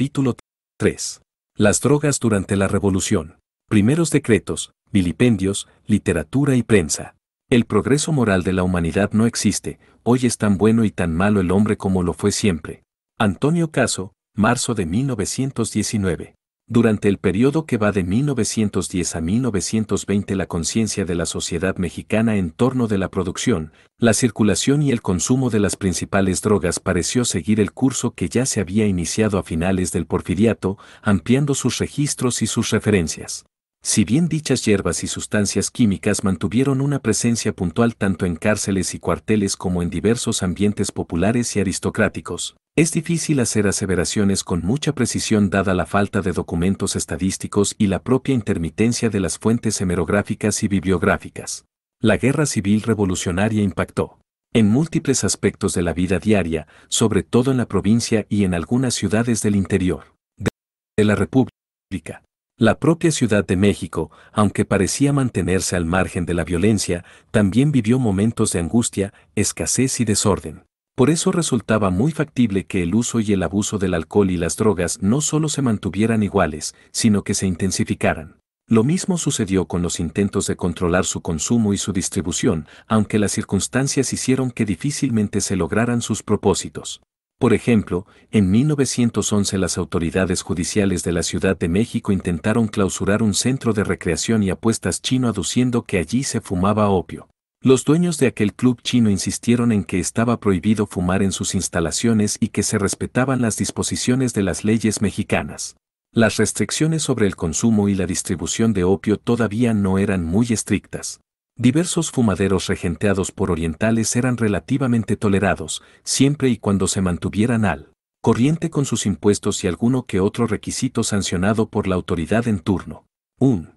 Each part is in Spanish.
Capítulo 3. Las drogas durante la Revolución. Primeros decretos, vilipendios, literatura y prensa. El progreso moral de la humanidad no existe, hoy es tan bueno y tan malo el hombre como lo fue siempre. Antonio Caso, marzo de 1919. Durante el periodo que va de 1910 a 1920 la conciencia de la sociedad mexicana en torno de la producción, la circulación y el consumo de las principales drogas pareció seguir el curso que ya se había iniciado a finales del porfiriato, ampliando sus registros y sus referencias. Si bien dichas hierbas y sustancias químicas mantuvieron una presencia puntual tanto en cárceles y cuarteles como en diversos ambientes populares y aristocráticos, es difícil hacer aseveraciones con mucha precisión dada la falta de documentos estadísticos y la propia intermitencia de las fuentes hemerográficas y bibliográficas. La guerra civil revolucionaria impactó en múltiples aspectos de la vida diaria, sobre todo en la provincia y en algunas ciudades del interior de la República la propia Ciudad de México, aunque parecía mantenerse al margen de la violencia, también vivió momentos de angustia, escasez y desorden. Por eso resultaba muy factible que el uso y el abuso del alcohol y las drogas no solo se mantuvieran iguales, sino que se intensificaran. Lo mismo sucedió con los intentos de controlar su consumo y su distribución, aunque las circunstancias hicieron que difícilmente se lograran sus propósitos. Por ejemplo, en 1911 las autoridades judiciales de la Ciudad de México intentaron clausurar un centro de recreación y apuestas chino aduciendo que allí se fumaba opio. Los dueños de aquel club chino insistieron en que estaba prohibido fumar en sus instalaciones y que se respetaban las disposiciones de las leyes mexicanas. Las restricciones sobre el consumo y la distribución de opio todavía no eran muy estrictas diversos fumaderos regenteados por orientales eran relativamente tolerados, siempre y cuando se mantuvieran al corriente con sus impuestos y alguno que otro requisito sancionado por la autoridad en turno. Un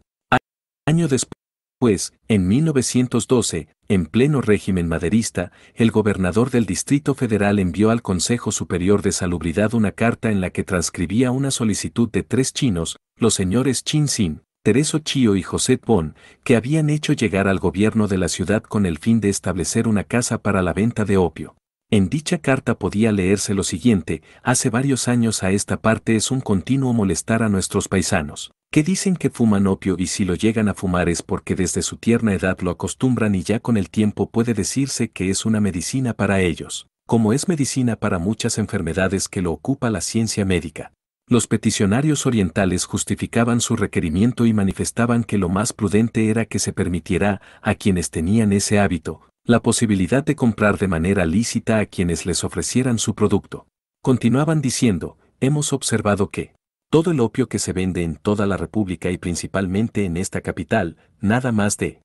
año después, en 1912, en pleno régimen maderista, el gobernador del Distrito Federal envió al Consejo Superior de Salubridad una carta en la que transcribía una solicitud de tres chinos, los señores Chin Sin, Tereso Chío y José Bon, que habían hecho llegar al gobierno de la ciudad con el fin de establecer una casa para la venta de opio. En dicha carta podía leerse lo siguiente, hace varios años a esta parte es un continuo molestar a nuestros paisanos, que dicen que fuman opio y si lo llegan a fumar es porque desde su tierna edad lo acostumbran y ya con el tiempo puede decirse que es una medicina para ellos, como es medicina para muchas enfermedades que lo ocupa la ciencia médica. Los peticionarios orientales justificaban su requerimiento y manifestaban que lo más prudente era que se permitiera, a quienes tenían ese hábito, la posibilidad de comprar de manera lícita a quienes les ofrecieran su producto. Continuaban diciendo, hemos observado que todo el opio que se vende en toda la República y principalmente en esta capital, nada más de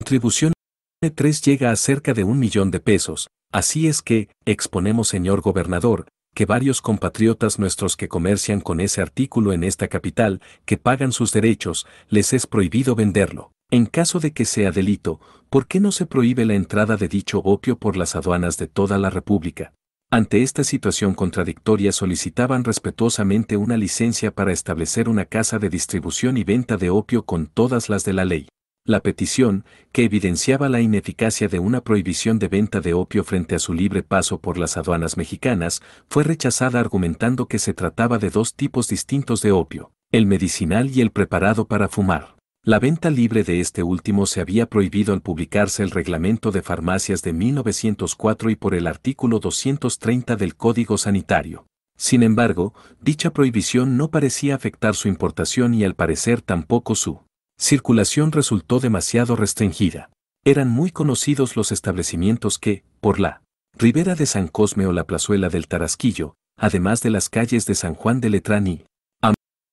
contribución de 3 llega a cerca de un millón de pesos, así es que, exponemos señor gobernador, que varios compatriotas nuestros que comercian con ese artículo en esta capital, que pagan sus derechos, les es prohibido venderlo. En caso de que sea delito, ¿por qué no se prohíbe la entrada de dicho opio por las aduanas de toda la República? Ante esta situación contradictoria solicitaban respetuosamente una licencia para establecer una casa de distribución y venta de opio con todas las de la ley. La petición, que evidenciaba la ineficacia de una prohibición de venta de opio frente a su libre paso por las aduanas mexicanas, fue rechazada argumentando que se trataba de dos tipos distintos de opio, el medicinal y el preparado para fumar. La venta libre de este último se había prohibido al publicarse el Reglamento de Farmacias de 1904 y por el artículo 230 del Código Sanitario. Sin embargo, dicha prohibición no parecía afectar su importación y al parecer tampoco su circulación resultó demasiado restringida. Eran muy conocidos los establecimientos que, por la ribera de San Cosme o la plazuela del Tarasquillo, además de las calles de San Juan de Letrán y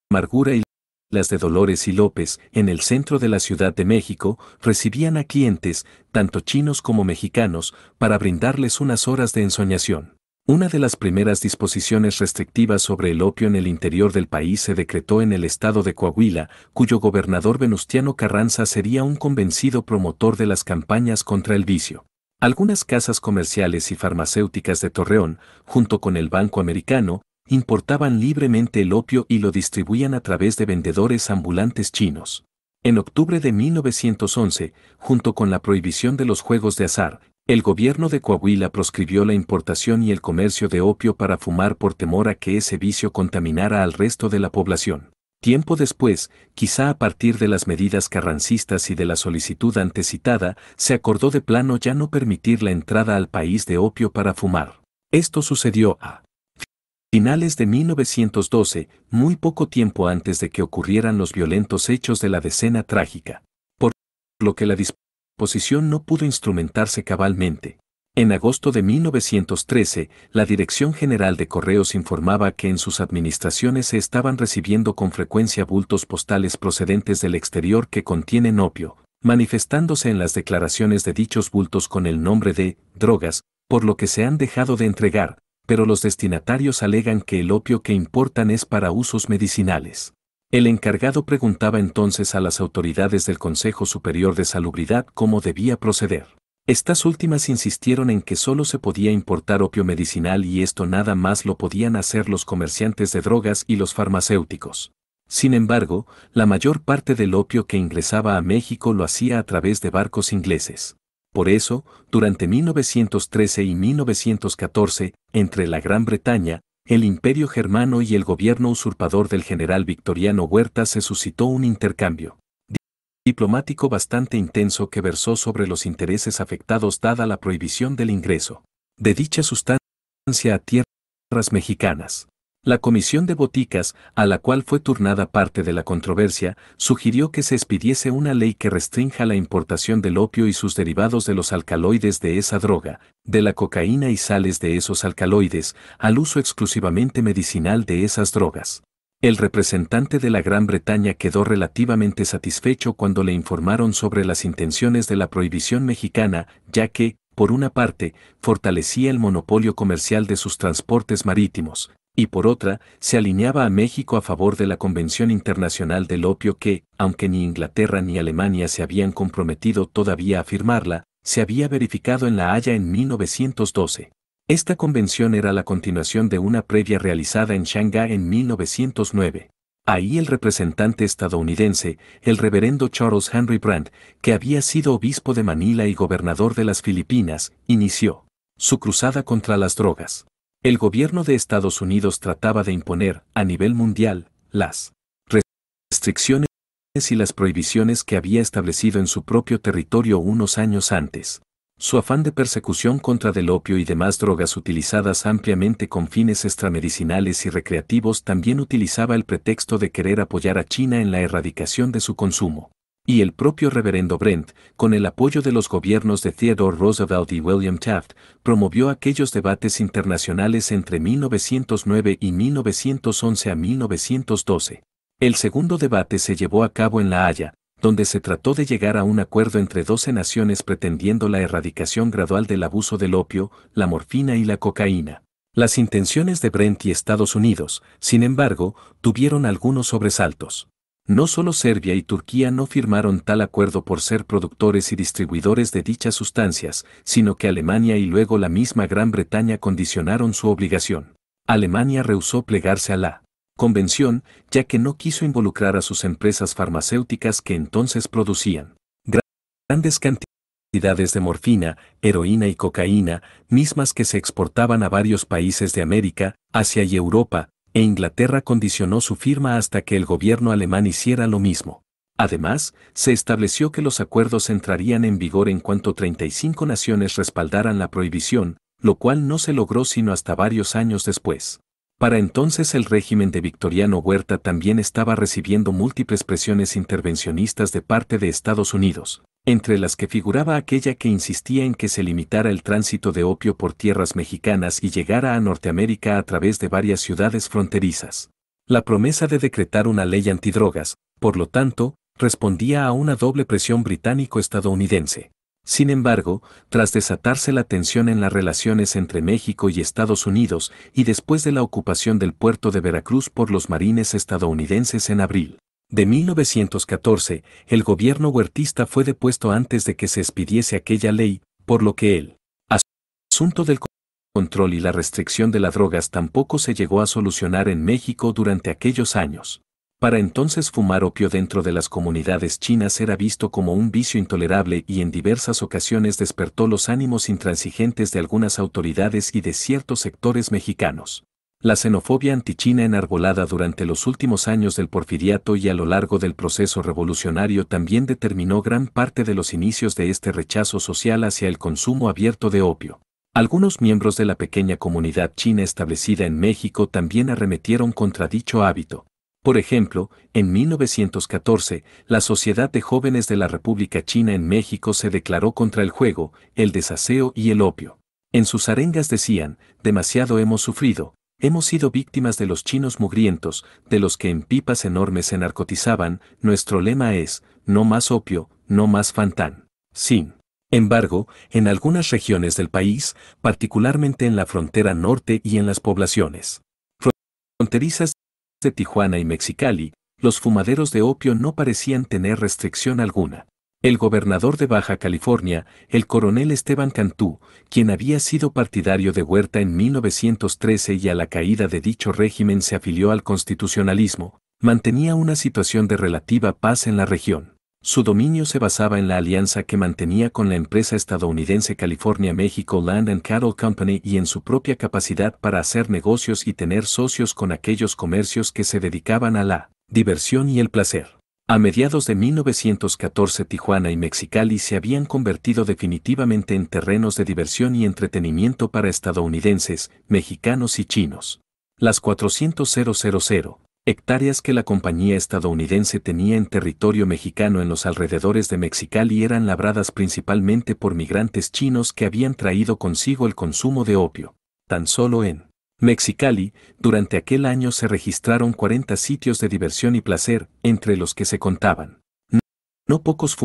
Amargura y las de Dolores y López, en el centro de la Ciudad de México, recibían a clientes, tanto chinos como mexicanos, para brindarles unas horas de ensoñación. Una de las primeras disposiciones restrictivas sobre el opio en el interior del país se decretó en el estado de Coahuila, cuyo gobernador Venustiano Carranza sería un convencido promotor de las campañas contra el vicio. Algunas casas comerciales y farmacéuticas de Torreón, junto con el Banco Americano, importaban libremente el opio y lo distribuían a través de vendedores ambulantes chinos. En octubre de 1911, junto con la prohibición de los juegos de azar, el gobierno de Coahuila proscribió la importación y el comercio de opio para fumar por temor a que ese vicio contaminara al resto de la población. Tiempo después, quizá a partir de las medidas carrancistas y de la solicitud antecitada, se acordó de plano ya no permitir la entrada al país de opio para fumar. Esto sucedió a finales de 1912, muy poco tiempo antes de que ocurrieran los violentos hechos de la decena trágica. Por lo que la posición no pudo instrumentarse cabalmente. En agosto de 1913, la Dirección General de Correos informaba que en sus administraciones se estaban recibiendo con frecuencia bultos postales procedentes del exterior que contienen opio, manifestándose en las declaraciones de dichos bultos con el nombre de drogas, por lo que se han dejado de entregar, pero los destinatarios alegan que el opio que importan es para usos medicinales. El encargado preguntaba entonces a las autoridades del Consejo Superior de Salubridad cómo debía proceder. Estas últimas insistieron en que solo se podía importar opio medicinal y esto nada más lo podían hacer los comerciantes de drogas y los farmacéuticos. Sin embargo, la mayor parte del opio que ingresaba a México lo hacía a través de barcos ingleses. Por eso, durante 1913 y 1914, entre la Gran Bretaña, el imperio germano y el gobierno usurpador del general Victoriano Huerta se suscitó un intercambio diplomático bastante intenso que versó sobre los intereses afectados dada la prohibición del ingreso de dicha sustancia a tierras mexicanas. La comisión de boticas, a la cual fue turnada parte de la controversia, sugirió que se expidiese una ley que restrinja la importación del opio y sus derivados de los alcaloides de esa droga, de la cocaína y sales de esos alcaloides, al uso exclusivamente medicinal de esas drogas. El representante de la Gran Bretaña quedó relativamente satisfecho cuando le informaron sobre las intenciones de la prohibición mexicana, ya que, por una parte, fortalecía el monopolio comercial de sus transportes marítimos, y por otra, se alineaba a México a favor de la Convención Internacional del Opio que, aunque ni Inglaterra ni Alemania se habían comprometido todavía a firmarla, se había verificado en La Haya en 1912. Esta convención era la continuación de una previa realizada en Shanghái en 1909. Ahí el representante estadounidense, el reverendo Charles Henry Brandt, que había sido obispo de Manila y gobernador de las Filipinas, inició su cruzada contra las drogas. El gobierno de Estados Unidos trataba de imponer, a nivel mundial, las restricciones y las prohibiciones que había establecido en su propio territorio unos años antes. Su afán de persecución contra del opio y demás drogas utilizadas ampliamente con fines extramedicinales y recreativos también utilizaba el pretexto de querer apoyar a China en la erradicación de su consumo y el propio reverendo Brent, con el apoyo de los gobiernos de Theodore Roosevelt y William Taft, promovió aquellos debates internacionales entre 1909 y 1911 a 1912. El segundo debate se llevó a cabo en La Haya, donde se trató de llegar a un acuerdo entre 12 naciones pretendiendo la erradicación gradual del abuso del opio, la morfina y la cocaína. Las intenciones de Brent y Estados Unidos, sin embargo, tuvieron algunos sobresaltos. No solo Serbia y Turquía no firmaron tal acuerdo por ser productores y distribuidores de dichas sustancias, sino que Alemania y luego la misma Gran Bretaña condicionaron su obligación. Alemania rehusó plegarse a la convención, ya que no quiso involucrar a sus empresas farmacéuticas que entonces producían grandes cantidades de morfina, heroína y cocaína, mismas que se exportaban a varios países de América, Asia y Europa, e Inglaterra condicionó su firma hasta que el gobierno alemán hiciera lo mismo. Además, se estableció que los acuerdos entrarían en vigor en cuanto 35 naciones respaldaran la prohibición, lo cual no se logró sino hasta varios años después. Para entonces el régimen de Victoriano Huerta también estaba recibiendo múltiples presiones intervencionistas de parte de Estados Unidos, entre las que figuraba aquella que insistía en que se limitara el tránsito de opio por tierras mexicanas y llegara a Norteamérica a través de varias ciudades fronterizas. La promesa de decretar una ley antidrogas, por lo tanto, respondía a una doble presión británico-estadounidense. Sin embargo, tras desatarse la tensión en las relaciones entre México y Estados Unidos y después de la ocupación del puerto de Veracruz por los marines estadounidenses en abril de 1914, el gobierno huertista fue depuesto antes de que se expidiese aquella ley, por lo que el asunto del control y la restricción de las drogas tampoco se llegó a solucionar en México durante aquellos años. Para entonces fumar opio dentro de las comunidades chinas era visto como un vicio intolerable y en diversas ocasiones despertó los ánimos intransigentes de algunas autoridades y de ciertos sectores mexicanos. La xenofobia antichina enarbolada durante los últimos años del porfiriato y a lo largo del proceso revolucionario también determinó gran parte de los inicios de este rechazo social hacia el consumo abierto de opio. Algunos miembros de la pequeña comunidad china establecida en México también arremetieron contra dicho hábito. Por ejemplo, en 1914, la Sociedad de Jóvenes de la República China en México se declaró contra el juego, el desaseo y el opio. En sus arengas decían, demasiado hemos sufrido, Hemos sido víctimas de los chinos mugrientos, de los que en pipas enormes se narcotizaban, nuestro lema es, no más opio, no más fantán. Sin embargo, en algunas regiones del país, particularmente en la frontera norte y en las poblaciones fronterizas de Tijuana y Mexicali, los fumaderos de opio no parecían tener restricción alguna. El gobernador de Baja California, el coronel Esteban Cantú, quien había sido partidario de Huerta en 1913 y a la caída de dicho régimen se afilió al constitucionalismo, mantenía una situación de relativa paz en la región. Su dominio se basaba en la alianza que mantenía con la empresa estadounidense California México Land and Cattle Company y en su propia capacidad para hacer negocios y tener socios con aquellos comercios que se dedicaban a la diversión y el placer. A mediados de 1914 Tijuana y Mexicali se habían convertido definitivamente en terrenos de diversión y entretenimiento para estadounidenses, mexicanos y chinos. Las 400.000 hectáreas que la compañía estadounidense tenía en territorio mexicano en los alrededores de Mexicali eran labradas principalmente por migrantes chinos que habían traído consigo el consumo de opio. Tan solo en Mexicali, durante aquel año se registraron 40 sitios de diversión y placer, entre los que se contaban no pocos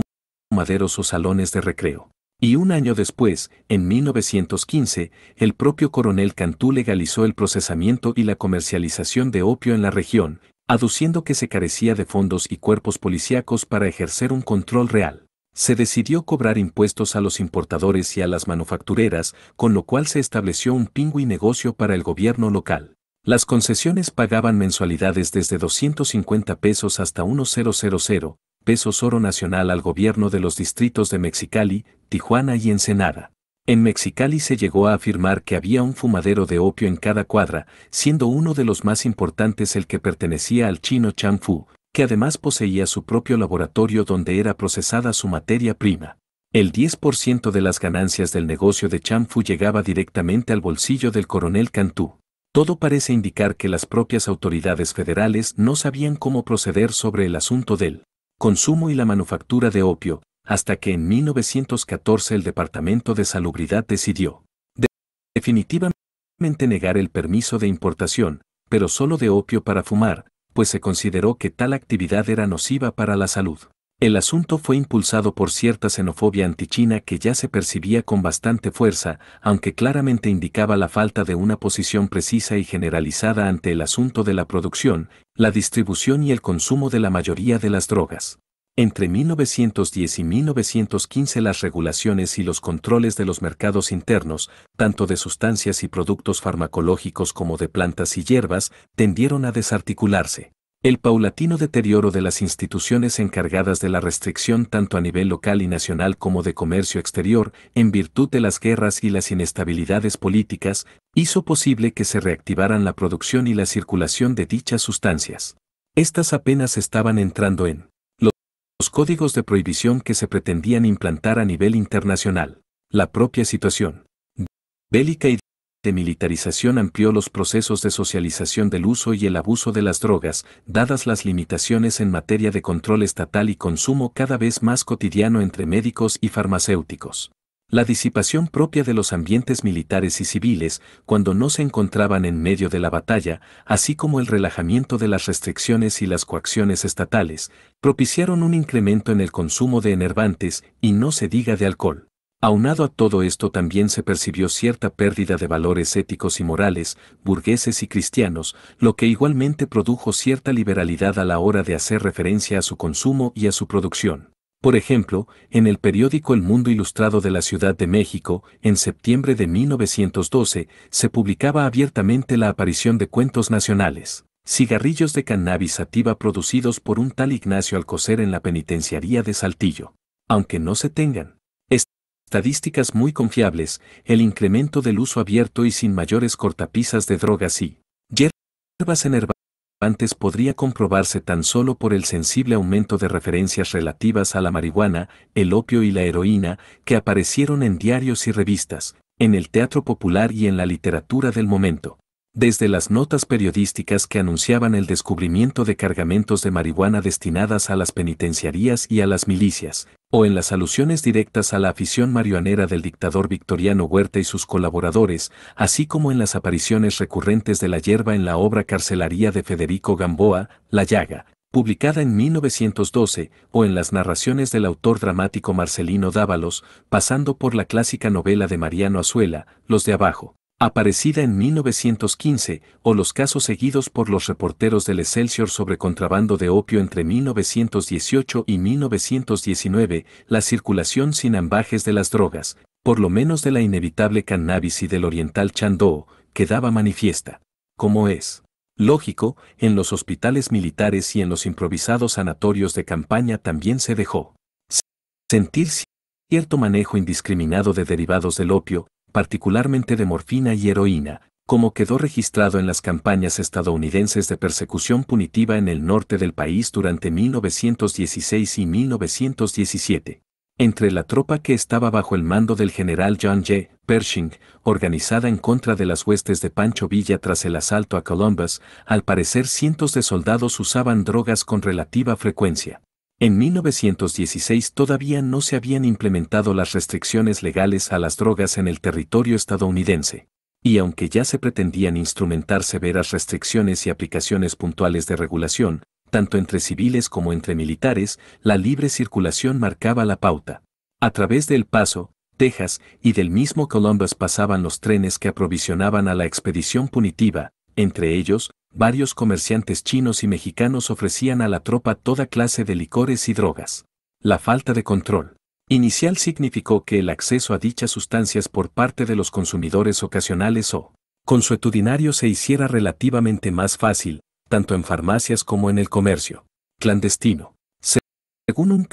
fumaderos o salones de recreo. Y un año después, en 1915, el propio coronel Cantú legalizó el procesamiento y la comercialización de opio en la región, aduciendo que se carecía de fondos y cuerpos policíacos para ejercer un control real se decidió cobrar impuestos a los importadores y a las manufactureras, con lo cual se estableció un pingüe negocio para el gobierno local. Las concesiones pagaban mensualidades desde 250 pesos hasta 1000 pesos oro nacional al gobierno de los distritos de Mexicali, Tijuana y Ensenada. En Mexicali se llegó a afirmar que había un fumadero de opio en cada cuadra, siendo uno de los más importantes el que pertenecía al chino Chan Fu, que además poseía su propio laboratorio donde era procesada su materia prima. El 10% de las ganancias del negocio de Chanfu llegaba directamente al bolsillo del coronel Cantú. Todo parece indicar que las propias autoridades federales no sabían cómo proceder sobre el asunto del consumo y la manufactura de opio, hasta que en 1914 el Departamento de Salubridad decidió definitivamente negar el permiso de importación, pero solo de opio para fumar, pues se consideró que tal actividad era nociva para la salud. El asunto fue impulsado por cierta xenofobia antichina que ya se percibía con bastante fuerza, aunque claramente indicaba la falta de una posición precisa y generalizada ante el asunto de la producción, la distribución y el consumo de la mayoría de las drogas. Entre 1910 y 1915 las regulaciones y los controles de los mercados internos, tanto de sustancias y productos farmacológicos como de plantas y hierbas, tendieron a desarticularse. El paulatino deterioro de las instituciones encargadas de la restricción tanto a nivel local y nacional como de comercio exterior, en virtud de las guerras y las inestabilidades políticas, hizo posible que se reactivaran la producción y la circulación de dichas sustancias. Estas apenas estaban entrando en los códigos de prohibición que se pretendían implantar a nivel internacional, la propia situación bélica y de militarización amplió los procesos de socialización del uso y el abuso de las drogas, dadas las limitaciones en materia de control estatal y consumo cada vez más cotidiano entre médicos y farmacéuticos. La disipación propia de los ambientes militares y civiles cuando no se encontraban en medio de la batalla, así como el relajamiento de las restricciones y las coacciones estatales, propiciaron un incremento en el consumo de enervantes y no se diga de alcohol. Aunado a todo esto también se percibió cierta pérdida de valores éticos y morales, burgueses y cristianos, lo que igualmente produjo cierta liberalidad a la hora de hacer referencia a su consumo y a su producción. Por ejemplo, en el periódico El Mundo Ilustrado de la Ciudad de México, en septiembre de 1912, se publicaba abiertamente la aparición de cuentos nacionales. Cigarrillos de cannabis sativa producidos por un tal Ignacio Alcocer en la penitenciaría de Saltillo. Aunque no se tengan estadísticas muy confiables, el incremento del uso abierto y sin mayores cortapisas de drogas y hierbas en antes podría comprobarse tan solo por el sensible aumento de referencias relativas a la marihuana, el opio y la heroína que aparecieron en diarios y revistas, en el teatro popular y en la literatura del momento desde las notas periodísticas que anunciaban el descubrimiento de cargamentos de marihuana destinadas a las penitenciarías y a las milicias, o en las alusiones directas a la afición marihuanera del dictador Victoriano Huerta y sus colaboradores, así como en las apariciones recurrentes de la hierba en la obra carcelaría de Federico Gamboa, La Llaga, publicada en 1912, o en las narraciones del autor dramático Marcelino Dávalos, pasando por la clásica novela de Mariano Azuela, Los de Abajo, aparecida en 1915, o los casos seguidos por los reporteros del Excelsior sobre contrabando de opio entre 1918 y 1919, la circulación sin ambajes de las drogas, por lo menos de la inevitable cannabis y del oriental chandó, quedaba manifiesta. Como es lógico, en los hospitales militares y en los improvisados sanatorios de campaña también se dejó sentir cierto manejo indiscriminado de derivados del opio, particularmente de morfina y heroína, como quedó registrado en las campañas estadounidenses de persecución punitiva en el norte del país durante 1916 y 1917. Entre la tropa que estaba bajo el mando del general John J. Pershing, organizada en contra de las huestes de Pancho Villa tras el asalto a Columbus, al parecer cientos de soldados usaban drogas con relativa frecuencia. En 1916 todavía no se habían implementado las restricciones legales a las drogas en el territorio estadounidense, y aunque ya se pretendían instrumentar severas restricciones y aplicaciones puntuales de regulación, tanto entre civiles como entre militares, la libre circulación marcaba la pauta. A través del Paso, Texas y del mismo Columbus pasaban los trenes que aprovisionaban a la expedición punitiva, entre ellos varios comerciantes chinos y mexicanos ofrecían a la tropa toda clase de licores y drogas. La falta de control inicial significó que el acceso a dichas sustancias por parte de los consumidores ocasionales o consuetudinario se hiciera relativamente más fácil, tanto en farmacias como en el comercio clandestino. Según un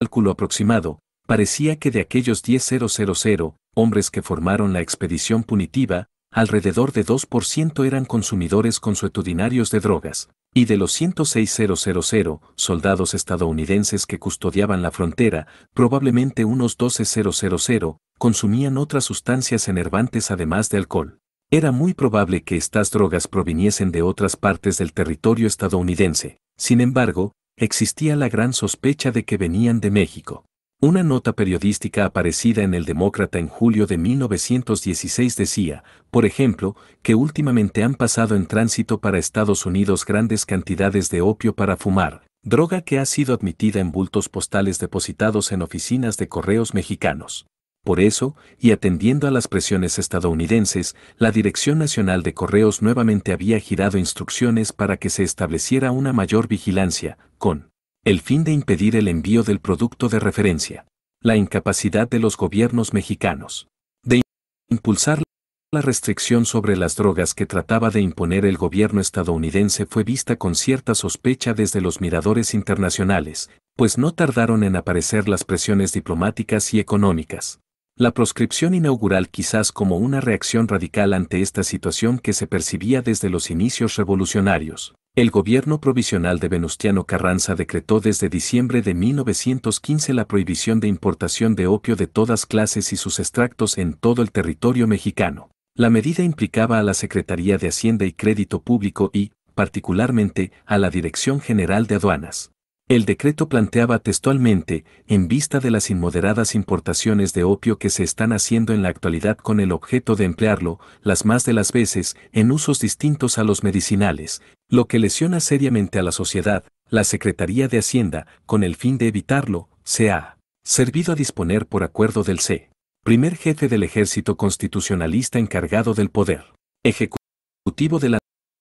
cálculo aproximado, parecía que de aquellos 10.000 hombres que formaron la expedición punitiva, alrededor de 2% eran consumidores consuetudinarios de drogas, y de los 106.000 soldados estadounidenses que custodiaban la frontera, probablemente unos 12.000 consumían otras sustancias enervantes además de alcohol. Era muy probable que estas drogas proviniesen de otras partes del territorio estadounidense. Sin embargo, existía la gran sospecha de que venían de México. Una nota periodística aparecida en El Demócrata en julio de 1916 decía, por ejemplo, que últimamente han pasado en tránsito para Estados Unidos grandes cantidades de opio para fumar, droga que ha sido admitida en bultos postales depositados en oficinas de correos mexicanos. Por eso, y atendiendo a las presiones estadounidenses, la Dirección Nacional de Correos nuevamente había girado instrucciones para que se estableciera una mayor vigilancia, con el fin de impedir el envío del producto de referencia, la incapacidad de los gobiernos mexicanos de impulsar la restricción sobre las drogas que trataba de imponer el gobierno estadounidense fue vista con cierta sospecha desde los miradores internacionales, pues no tardaron en aparecer las presiones diplomáticas y económicas la proscripción inaugural quizás como una reacción radical ante esta situación que se percibía desde los inicios revolucionarios. El gobierno provisional de Venustiano Carranza decretó desde diciembre de 1915 la prohibición de importación de opio de todas clases y sus extractos en todo el territorio mexicano. La medida implicaba a la Secretaría de Hacienda y Crédito Público y, particularmente, a la Dirección General de Aduanas. El decreto planteaba textualmente, en vista de las inmoderadas importaciones de opio que se están haciendo en la actualidad con el objeto de emplearlo, las más de las veces, en usos distintos a los medicinales, lo que lesiona seriamente a la sociedad, la Secretaría de Hacienda, con el fin de evitarlo, se ha servido a disponer por acuerdo del C. Primer jefe del ejército constitucionalista encargado del poder ejecutivo de la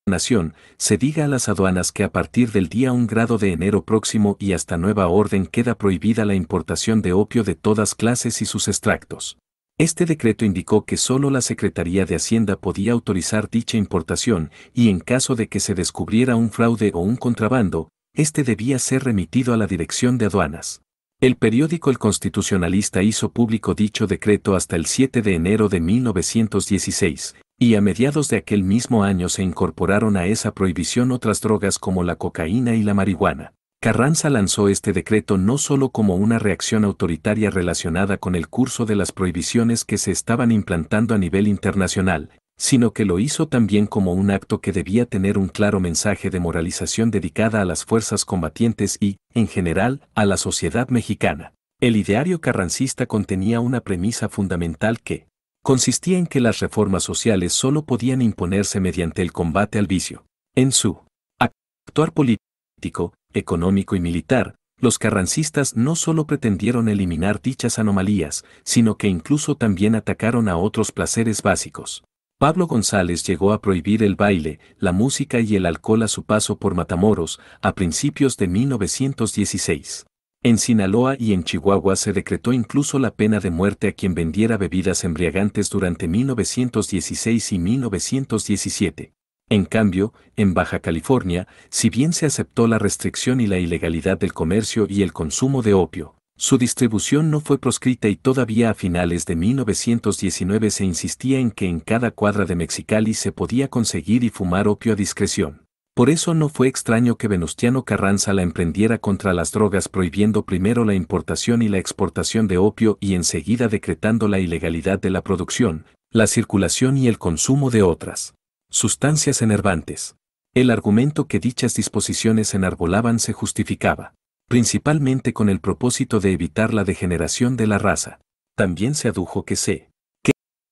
Nación, se diga a las aduanas que a partir del día 1 grado de enero próximo y hasta nueva orden queda prohibida la importación de opio de todas clases y sus extractos. Este decreto indicó que solo la Secretaría de Hacienda podía autorizar dicha importación y en caso de que se descubriera un fraude o un contrabando, este debía ser remitido a la Dirección de Aduanas. El periódico El Constitucionalista hizo público dicho decreto hasta el 7 de enero de 1916, y a mediados de aquel mismo año se incorporaron a esa prohibición otras drogas como la cocaína y la marihuana. Carranza lanzó este decreto no solo como una reacción autoritaria relacionada con el curso de las prohibiciones que se estaban implantando a nivel internacional, sino que lo hizo también como un acto que debía tener un claro mensaje de moralización dedicada a las fuerzas combatientes y, en general, a la sociedad mexicana. El ideario carrancista contenía una premisa fundamental que, consistía en que las reformas sociales solo podían imponerse mediante el combate al vicio. En su actuar político, económico y militar, los carrancistas no solo pretendieron eliminar dichas anomalías, sino que incluso también atacaron a otros placeres básicos. Pablo González llegó a prohibir el baile, la música y el alcohol a su paso por Matamoros a principios de 1916. En Sinaloa y en Chihuahua se decretó incluso la pena de muerte a quien vendiera bebidas embriagantes durante 1916 y 1917. En cambio, en Baja California, si bien se aceptó la restricción y la ilegalidad del comercio y el consumo de opio, su distribución no fue proscrita y todavía a finales de 1919 se insistía en que en cada cuadra de Mexicali se podía conseguir y fumar opio a discreción. Por eso no fue extraño que Venustiano Carranza la emprendiera contra las drogas prohibiendo primero la importación y la exportación de opio y enseguida decretando la ilegalidad de la producción, la circulación y el consumo de otras sustancias enervantes. El argumento que dichas disposiciones enarbolaban se justificaba, principalmente con el propósito de evitar la degeneración de la raza. También se adujo que se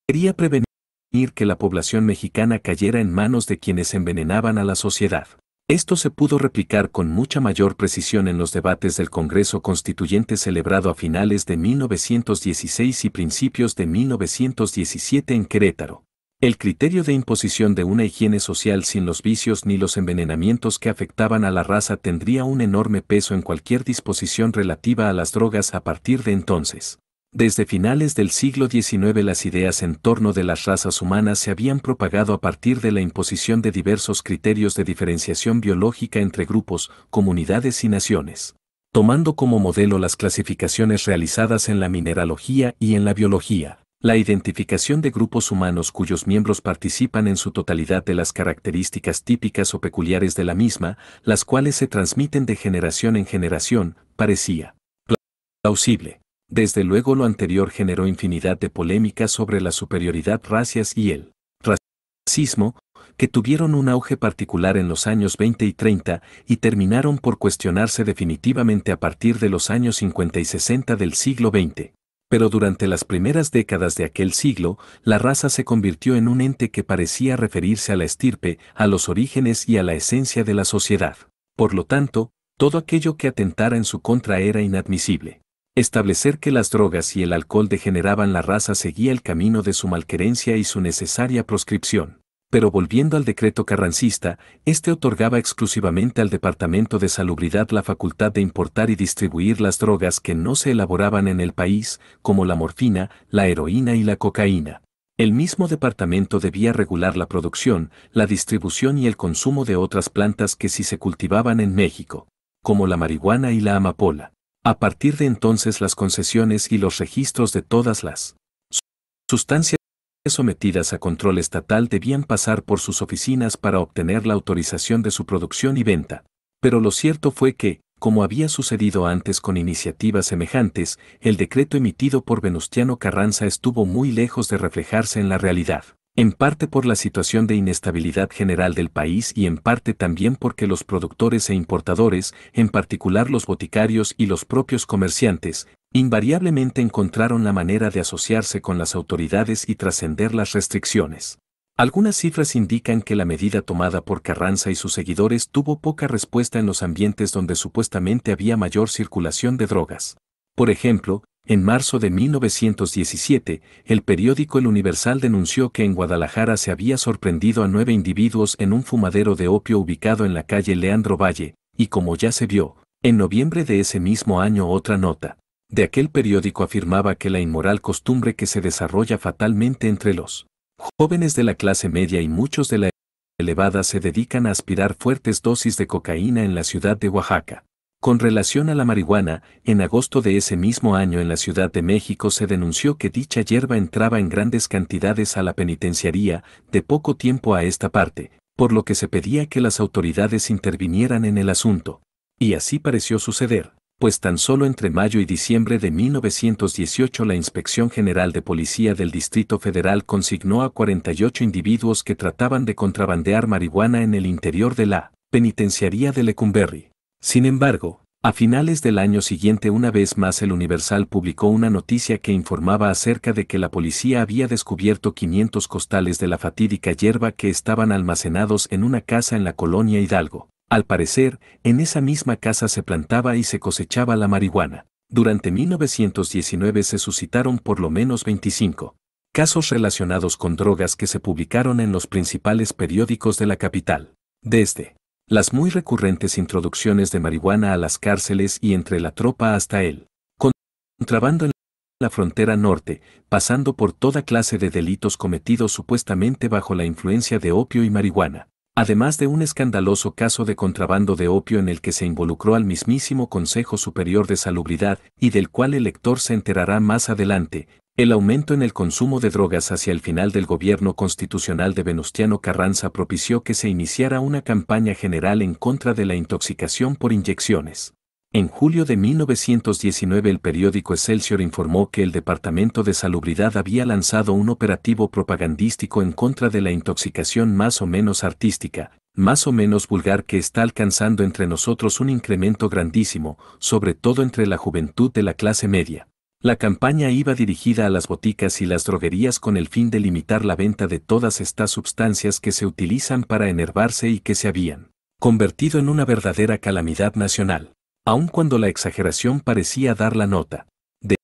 quería prevenir ir que la población mexicana cayera en manos de quienes envenenaban a la sociedad. Esto se pudo replicar con mucha mayor precisión en los debates del Congreso Constituyente celebrado a finales de 1916 y principios de 1917 en Querétaro. El criterio de imposición de una higiene social sin los vicios ni los envenenamientos que afectaban a la raza tendría un enorme peso en cualquier disposición relativa a las drogas a partir de entonces. Desde finales del siglo XIX las ideas en torno de las razas humanas se habían propagado a partir de la imposición de diversos criterios de diferenciación biológica entre grupos, comunidades y naciones, tomando como modelo las clasificaciones realizadas en la mineralogía y en la biología, la identificación de grupos humanos cuyos miembros participan en su totalidad de las características típicas o peculiares de la misma, las cuales se transmiten de generación en generación, parecía plausible. Desde luego lo anterior generó infinidad de polémicas sobre la superioridad racias y el racismo, que tuvieron un auge particular en los años 20 y 30 y terminaron por cuestionarse definitivamente a partir de los años 50 y 60 del siglo XX. Pero durante las primeras décadas de aquel siglo, la raza se convirtió en un ente que parecía referirse a la estirpe, a los orígenes y a la esencia de la sociedad. Por lo tanto, todo aquello que atentara en su contra era inadmisible. Establecer que las drogas y el alcohol degeneraban la raza seguía el camino de su malquerencia y su necesaria proscripción. Pero volviendo al decreto carrancista, este otorgaba exclusivamente al Departamento de Salubridad la facultad de importar y distribuir las drogas que no se elaboraban en el país, como la morfina, la heroína y la cocaína. El mismo departamento debía regular la producción, la distribución y el consumo de otras plantas que sí se cultivaban en México, como la marihuana y la amapola. A partir de entonces las concesiones y los registros de todas las sustancias sometidas a control estatal debían pasar por sus oficinas para obtener la autorización de su producción y venta. Pero lo cierto fue que, como había sucedido antes con iniciativas semejantes, el decreto emitido por Venustiano Carranza estuvo muy lejos de reflejarse en la realidad en parte por la situación de inestabilidad general del país y en parte también porque los productores e importadores, en particular los boticarios y los propios comerciantes, invariablemente encontraron la manera de asociarse con las autoridades y trascender las restricciones. Algunas cifras indican que la medida tomada por Carranza y sus seguidores tuvo poca respuesta en los ambientes donde supuestamente había mayor circulación de drogas. Por ejemplo, en marzo de 1917, el periódico El Universal denunció que en Guadalajara se había sorprendido a nueve individuos en un fumadero de opio ubicado en la calle Leandro Valle, y como ya se vio, en noviembre de ese mismo año otra nota de aquel periódico afirmaba que la inmoral costumbre que se desarrolla fatalmente entre los jóvenes de la clase media y muchos de la elevada se dedican a aspirar fuertes dosis de cocaína en la ciudad de Oaxaca con relación a la marihuana, en agosto de ese mismo año en la Ciudad de México se denunció que dicha hierba entraba en grandes cantidades a la penitenciaría, de poco tiempo a esta parte, por lo que se pedía que las autoridades intervinieran en el asunto. Y así pareció suceder, pues tan solo entre mayo y diciembre de 1918 la Inspección General de Policía del Distrito Federal consignó a 48 individuos que trataban de contrabandear marihuana en el interior de la penitenciaría de Lecumberri. Sin embargo, a finales del año siguiente una vez más el Universal publicó una noticia que informaba acerca de que la policía había descubierto 500 costales de la fatídica hierba que estaban almacenados en una casa en la colonia Hidalgo. Al parecer, en esa misma casa se plantaba y se cosechaba la marihuana. Durante 1919 se suscitaron por lo menos 25 casos relacionados con drogas que se publicaron en los principales periódicos de la capital. Desde las muy recurrentes introducciones de marihuana a las cárceles y entre la tropa hasta el contrabando en la frontera norte, pasando por toda clase de delitos cometidos supuestamente bajo la influencia de opio y marihuana, además de un escandaloso caso de contrabando de opio en el que se involucró al mismísimo Consejo Superior de Salubridad y del cual el lector se enterará más adelante, el aumento en el consumo de drogas hacia el final del gobierno constitucional de Venustiano Carranza propició que se iniciara una campaña general en contra de la intoxicación por inyecciones. En julio de 1919 el periódico Excelsior informó que el Departamento de Salubridad había lanzado un operativo propagandístico en contra de la intoxicación más o menos artística, más o menos vulgar que está alcanzando entre nosotros un incremento grandísimo, sobre todo entre la juventud de la clase media. La campaña iba dirigida a las boticas y las droguerías con el fin de limitar la venta de todas estas sustancias que se utilizan para enervarse y que se habían convertido en una verdadera calamidad nacional, aun cuando la exageración parecía dar la nota. De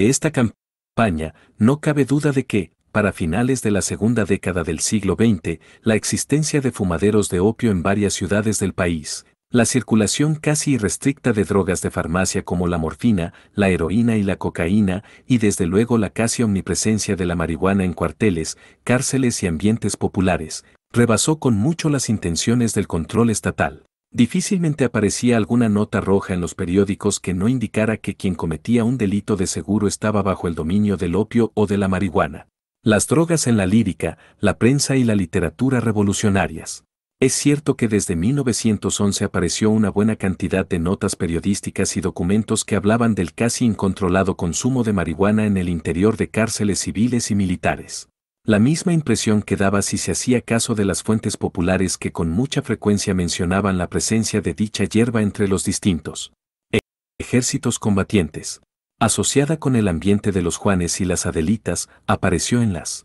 esta campaña, no cabe duda de que, para finales de la segunda década del siglo XX, la existencia de fumaderos de opio en varias ciudades del país, la circulación casi irrestricta de drogas de farmacia como la morfina, la heroína y la cocaína, y desde luego la casi omnipresencia de la marihuana en cuarteles, cárceles y ambientes populares, rebasó con mucho las intenciones del control estatal. Difícilmente aparecía alguna nota roja en los periódicos que no indicara que quien cometía un delito de seguro estaba bajo el dominio del opio o de la marihuana. Las drogas en la lírica, la prensa y la literatura revolucionarias. Es cierto que desde 1911 apareció una buena cantidad de notas periodísticas y documentos que hablaban del casi incontrolado consumo de marihuana en el interior de cárceles civiles y militares. La misma impresión que daba si se hacía caso de las fuentes populares que con mucha frecuencia mencionaban la presencia de dicha hierba entre los distintos e-, ejércitos combatientes. Asociada con el ambiente de los Juanes y las Adelitas, apareció en las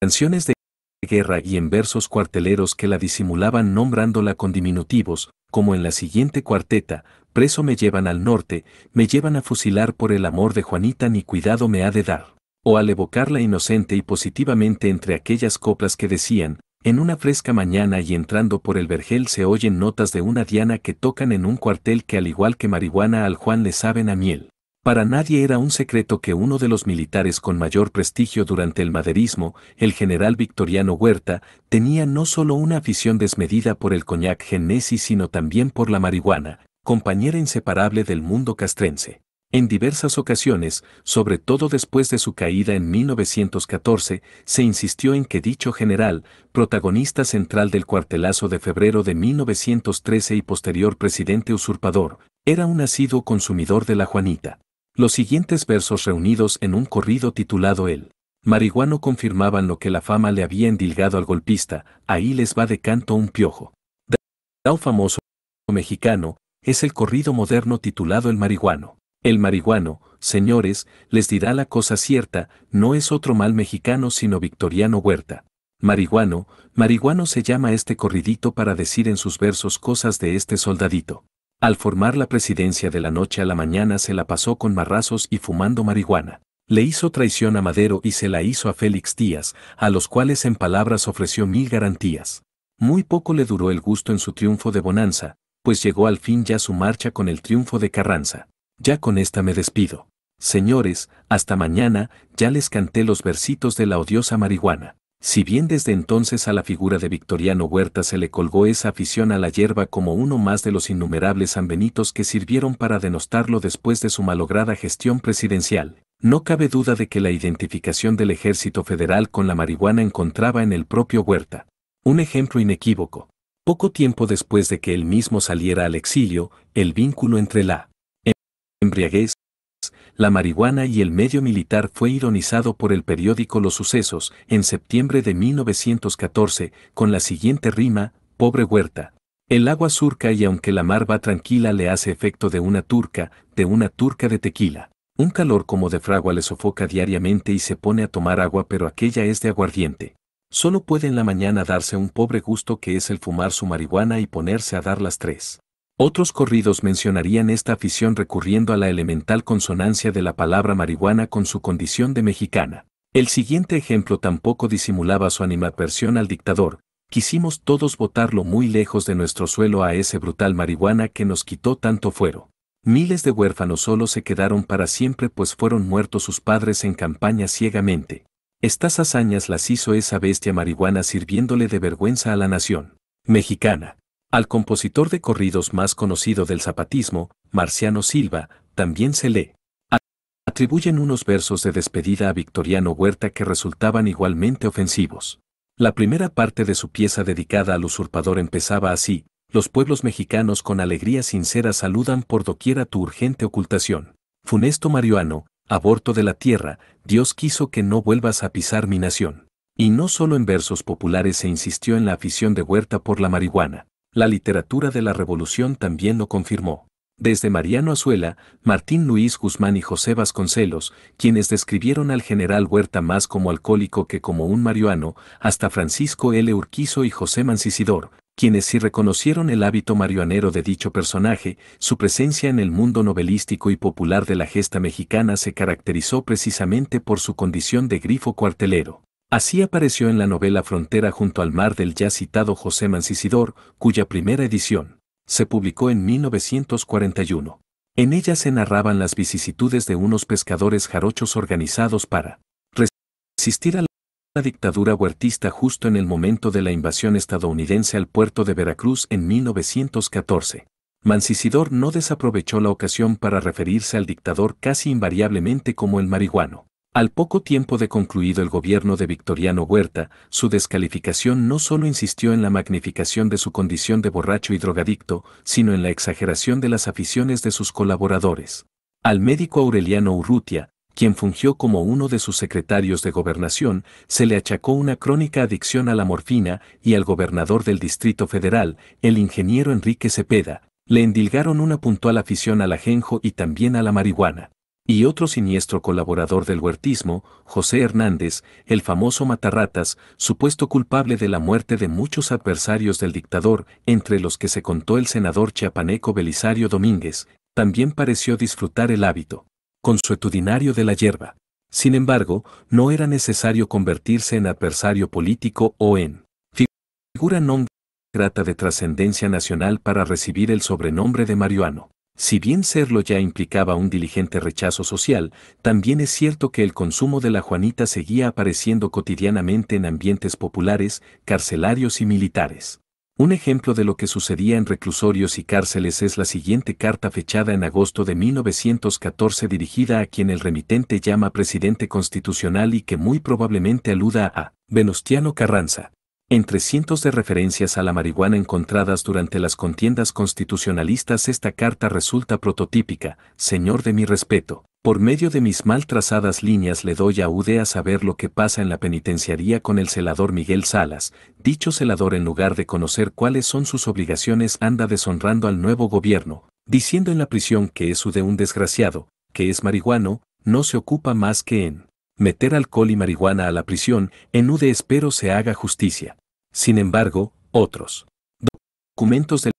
canciones de guerra y en versos cuarteleros que la disimulaban nombrándola con diminutivos, como en la siguiente cuarteta, preso me llevan al norte, me llevan a fusilar por el amor de Juanita ni cuidado me ha de dar. O al evocarla inocente y positivamente entre aquellas coplas que decían, en una fresca mañana y entrando por el vergel se oyen notas de una diana que tocan en un cuartel que al igual que marihuana al Juan le saben a miel. Para nadie era un secreto que uno de los militares con mayor prestigio durante el maderismo, el general Victoriano Huerta, tenía no solo una afición desmedida por el coñac Genesis sino también por la marihuana, compañera inseparable del mundo castrense. En diversas ocasiones, sobre todo después de su caída en 1914, se insistió en que dicho general, protagonista central del cuartelazo de febrero de 1913 y posterior presidente usurpador, era un asiduo consumidor de la Juanita. Los siguientes versos reunidos en un corrido titulado El marihuano confirmaban lo que la fama le había endilgado al golpista, ahí les va de canto un piojo. Dao famoso mexicano, es el corrido moderno titulado El marihuano. El marihuano, señores, les dirá la cosa cierta, no es otro mal mexicano sino Victoriano Huerta. Marihuano, marihuano se llama este corridito para decir en sus versos cosas de este soldadito. Al formar la presidencia de la noche a la mañana se la pasó con marrazos y fumando marihuana. Le hizo traición a Madero y se la hizo a Félix Díaz, a los cuales en palabras ofreció mil garantías. Muy poco le duró el gusto en su triunfo de Bonanza, pues llegó al fin ya su marcha con el triunfo de Carranza. Ya con esta me despido. Señores, hasta mañana, ya les canté los versitos de la odiosa marihuana. Si bien desde entonces a la figura de Victoriano Huerta se le colgó esa afición a la hierba como uno más de los innumerables sanbenitos que sirvieron para denostarlo después de su malograda gestión presidencial, no cabe duda de que la identificación del ejército federal con la marihuana encontraba en el propio Huerta un ejemplo inequívoco. Poco tiempo después de que él mismo saliera al exilio, el vínculo entre la em-, embriaguez la marihuana y el medio militar fue ironizado por el periódico Los Sucesos en septiembre de 1914 con la siguiente rima, pobre huerta. El agua surca y aunque la mar va tranquila le hace efecto de una turca, de una turca de tequila. Un calor como de fragua le sofoca diariamente y se pone a tomar agua pero aquella es de aguardiente. Solo puede en la mañana darse un pobre gusto que es el fumar su marihuana y ponerse a dar las tres. Otros corridos mencionarían esta afición recurriendo a la elemental consonancia de la palabra marihuana con su condición de mexicana. El siguiente ejemplo tampoco disimulaba su animadversión al dictador. Quisimos todos botarlo muy lejos de nuestro suelo a ese brutal marihuana que nos quitó tanto fuero. Miles de huérfanos solo se quedaron para siempre pues fueron muertos sus padres en campaña ciegamente. Estas hazañas las hizo esa bestia marihuana sirviéndole de vergüenza a la nación mexicana. Al compositor de corridos más conocido del zapatismo, Marciano Silva, también se lee. atribuyen unos versos de despedida a Victoriano Huerta que resultaban igualmente ofensivos. La primera parte de su pieza dedicada al usurpador empezaba así, los pueblos mexicanos con alegría sincera saludan por doquiera tu urgente ocultación. Funesto Marihuano, aborto de la tierra, Dios quiso que no vuelvas a pisar mi nación. Y no solo en versos populares se insistió en la afición de Huerta por la marihuana. La literatura de la Revolución también lo confirmó. Desde Mariano Azuela, Martín Luis Guzmán y José Vasconcelos, quienes describieron al general Huerta más como alcohólico que como un marihuano, hasta Francisco L. Urquizo y José Mancisidor, quienes sí reconocieron el hábito marihuanero de dicho personaje, su presencia en el mundo novelístico y popular de la gesta mexicana se caracterizó precisamente por su condición de grifo cuartelero. Así apareció en la novela Frontera junto al mar del ya citado José Mancisidor, cuya primera edición se publicó en 1941. En ella se narraban las vicisitudes de unos pescadores jarochos organizados para resistir a la dictadura huertista justo en el momento de la invasión estadounidense al puerto de Veracruz en 1914. Mancisidor no desaprovechó la ocasión para referirse al dictador casi invariablemente como el marihuano. Al poco tiempo de concluido el gobierno de Victoriano Huerta, su descalificación no solo insistió en la magnificación de su condición de borracho y drogadicto, sino en la exageración de las aficiones de sus colaboradores. Al médico Aureliano Urrutia, quien fungió como uno de sus secretarios de gobernación, se le achacó una crónica adicción a la morfina y al gobernador del Distrito Federal, el ingeniero Enrique Cepeda, le endilgaron una puntual afición al ajenjo y también a la marihuana y otro siniestro colaborador del huertismo, José Hernández, el famoso matarratas, supuesto culpable de la muerte de muchos adversarios del dictador, entre los que se contó el senador chiapaneco Belisario Domínguez, también pareció disfrutar el hábito consuetudinario de la hierba. Sin embargo, no era necesario convertirse en adversario político o en figura non grata de trascendencia nacional para recibir el sobrenombre de Mariano. Si bien serlo ya implicaba un diligente rechazo social, también es cierto que el consumo de la Juanita seguía apareciendo cotidianamente en ambientes populares, carcelarios y militares. Un ejemplo de lo que sucedía en reclusorios y cárceles es la siguiente carta fechada en agosto de 1914 dirigida a quien el remitente llama presidente constitucional y que muy probablemente aluda a Venustiano Carranza. Entre cientos de referencias a la marihuana encontradas durante las contiendas constitucionalistas, esta carta resulta prototípica, Señor de mi respeto. Por medio de mis mal trazadas líneas le doy a UD a saber lo que pasa en la penitenciaría con el celador Miguel Salas. Dicho celador en lugar de conocer cuáles son sus obligaciones anda deshonrando al nuevo gobierno, diciendo en la prisión que es UD un desgraciado, que es marihuano, no se ocupa más que en meter alcohol y marihuana a la prisión, en UDE espero se haga justicia. Sin embargo, otros documentos del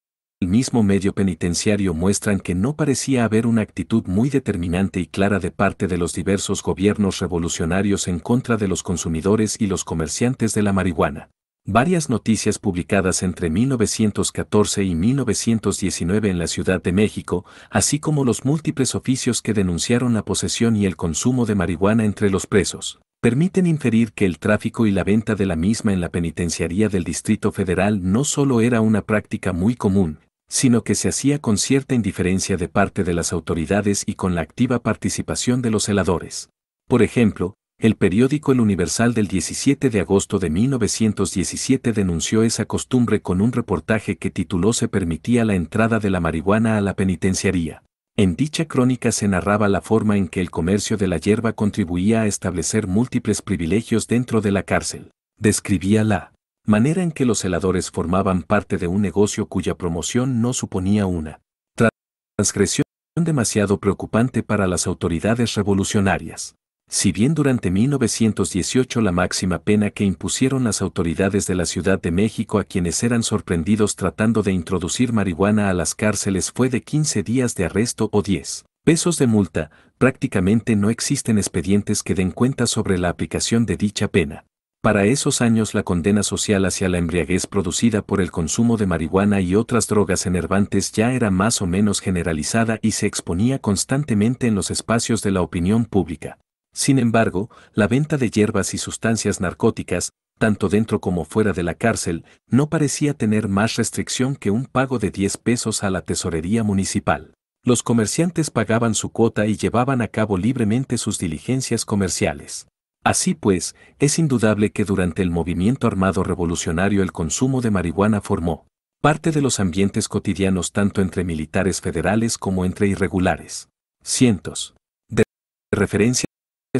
mismo medio penitenciario muestran que no parecía haber una actitud muy determinante y clara de parte de los diversos gobiernos revolucionarios en contra de los consumidores y los comerciantes de la marihuana. Varias noticias publicadas entre 1914 y 1919 en la Ciudad de México, así como los múltiples oficios que denunciaron la posesión y el consumo de marihuana entre los presos, permiten inferir que el tráfico y la venta de la misma en la penitenciaría del Distrito Federal no solo era una práctica muy común, sino que se hacía con cierta indiferencia de parte de las autoridades y con la activa participación de los heladores. Por ejemplo, el periódico El Universal del 17 de agosto de 1917 denunció esa costumbre con un reportaje que tituló Se permitía la entrada de la marihuana a la penitenciaría. En dicha crónica se narraba la forma en que el comercio de la hierba contribuía a establecer múltiples privilegios dentro de la cárcel. Describía la manera en que los heladores formaban parte de un negocio cuya promoción no suponía una transgresión demasiado preocupante para las autoridades revolucionarias. Si bien durante 1918 la máxima pena que impusieron las autoridades de la Ciudad de México a quienes eran sorprendidos tratando de introducir marihuana a las cárceles fue de 15 días de arresto o 10 pesos de multa, prácticamente no existen expedientes que den cuenta sobre la aplicación de dicha pena. Para esos años la condena social hacia la embriaguez producida por el consumo de marihuana y otras drogas enervantes ya era más o menos generalizada y se exponía constantemente en los espacios de la opinión pública. Sin embargo, la venta de hierbas y sustancias narcóticas, tanto dentro como fuera de la cárcel, no parecía tener más restricción que un pago de 10 pesos a la tesorería municipal. Los comerciantes pagaban su cuota y llevaban a cabo libremente sus diligencias comerciales. Así pues, es indudable que durante el movimiento armado revolucionario el consumo de marihuana formó parte de los ambientes cotidianos tanto entre militares federales como entre irregulares. Cientos de referencias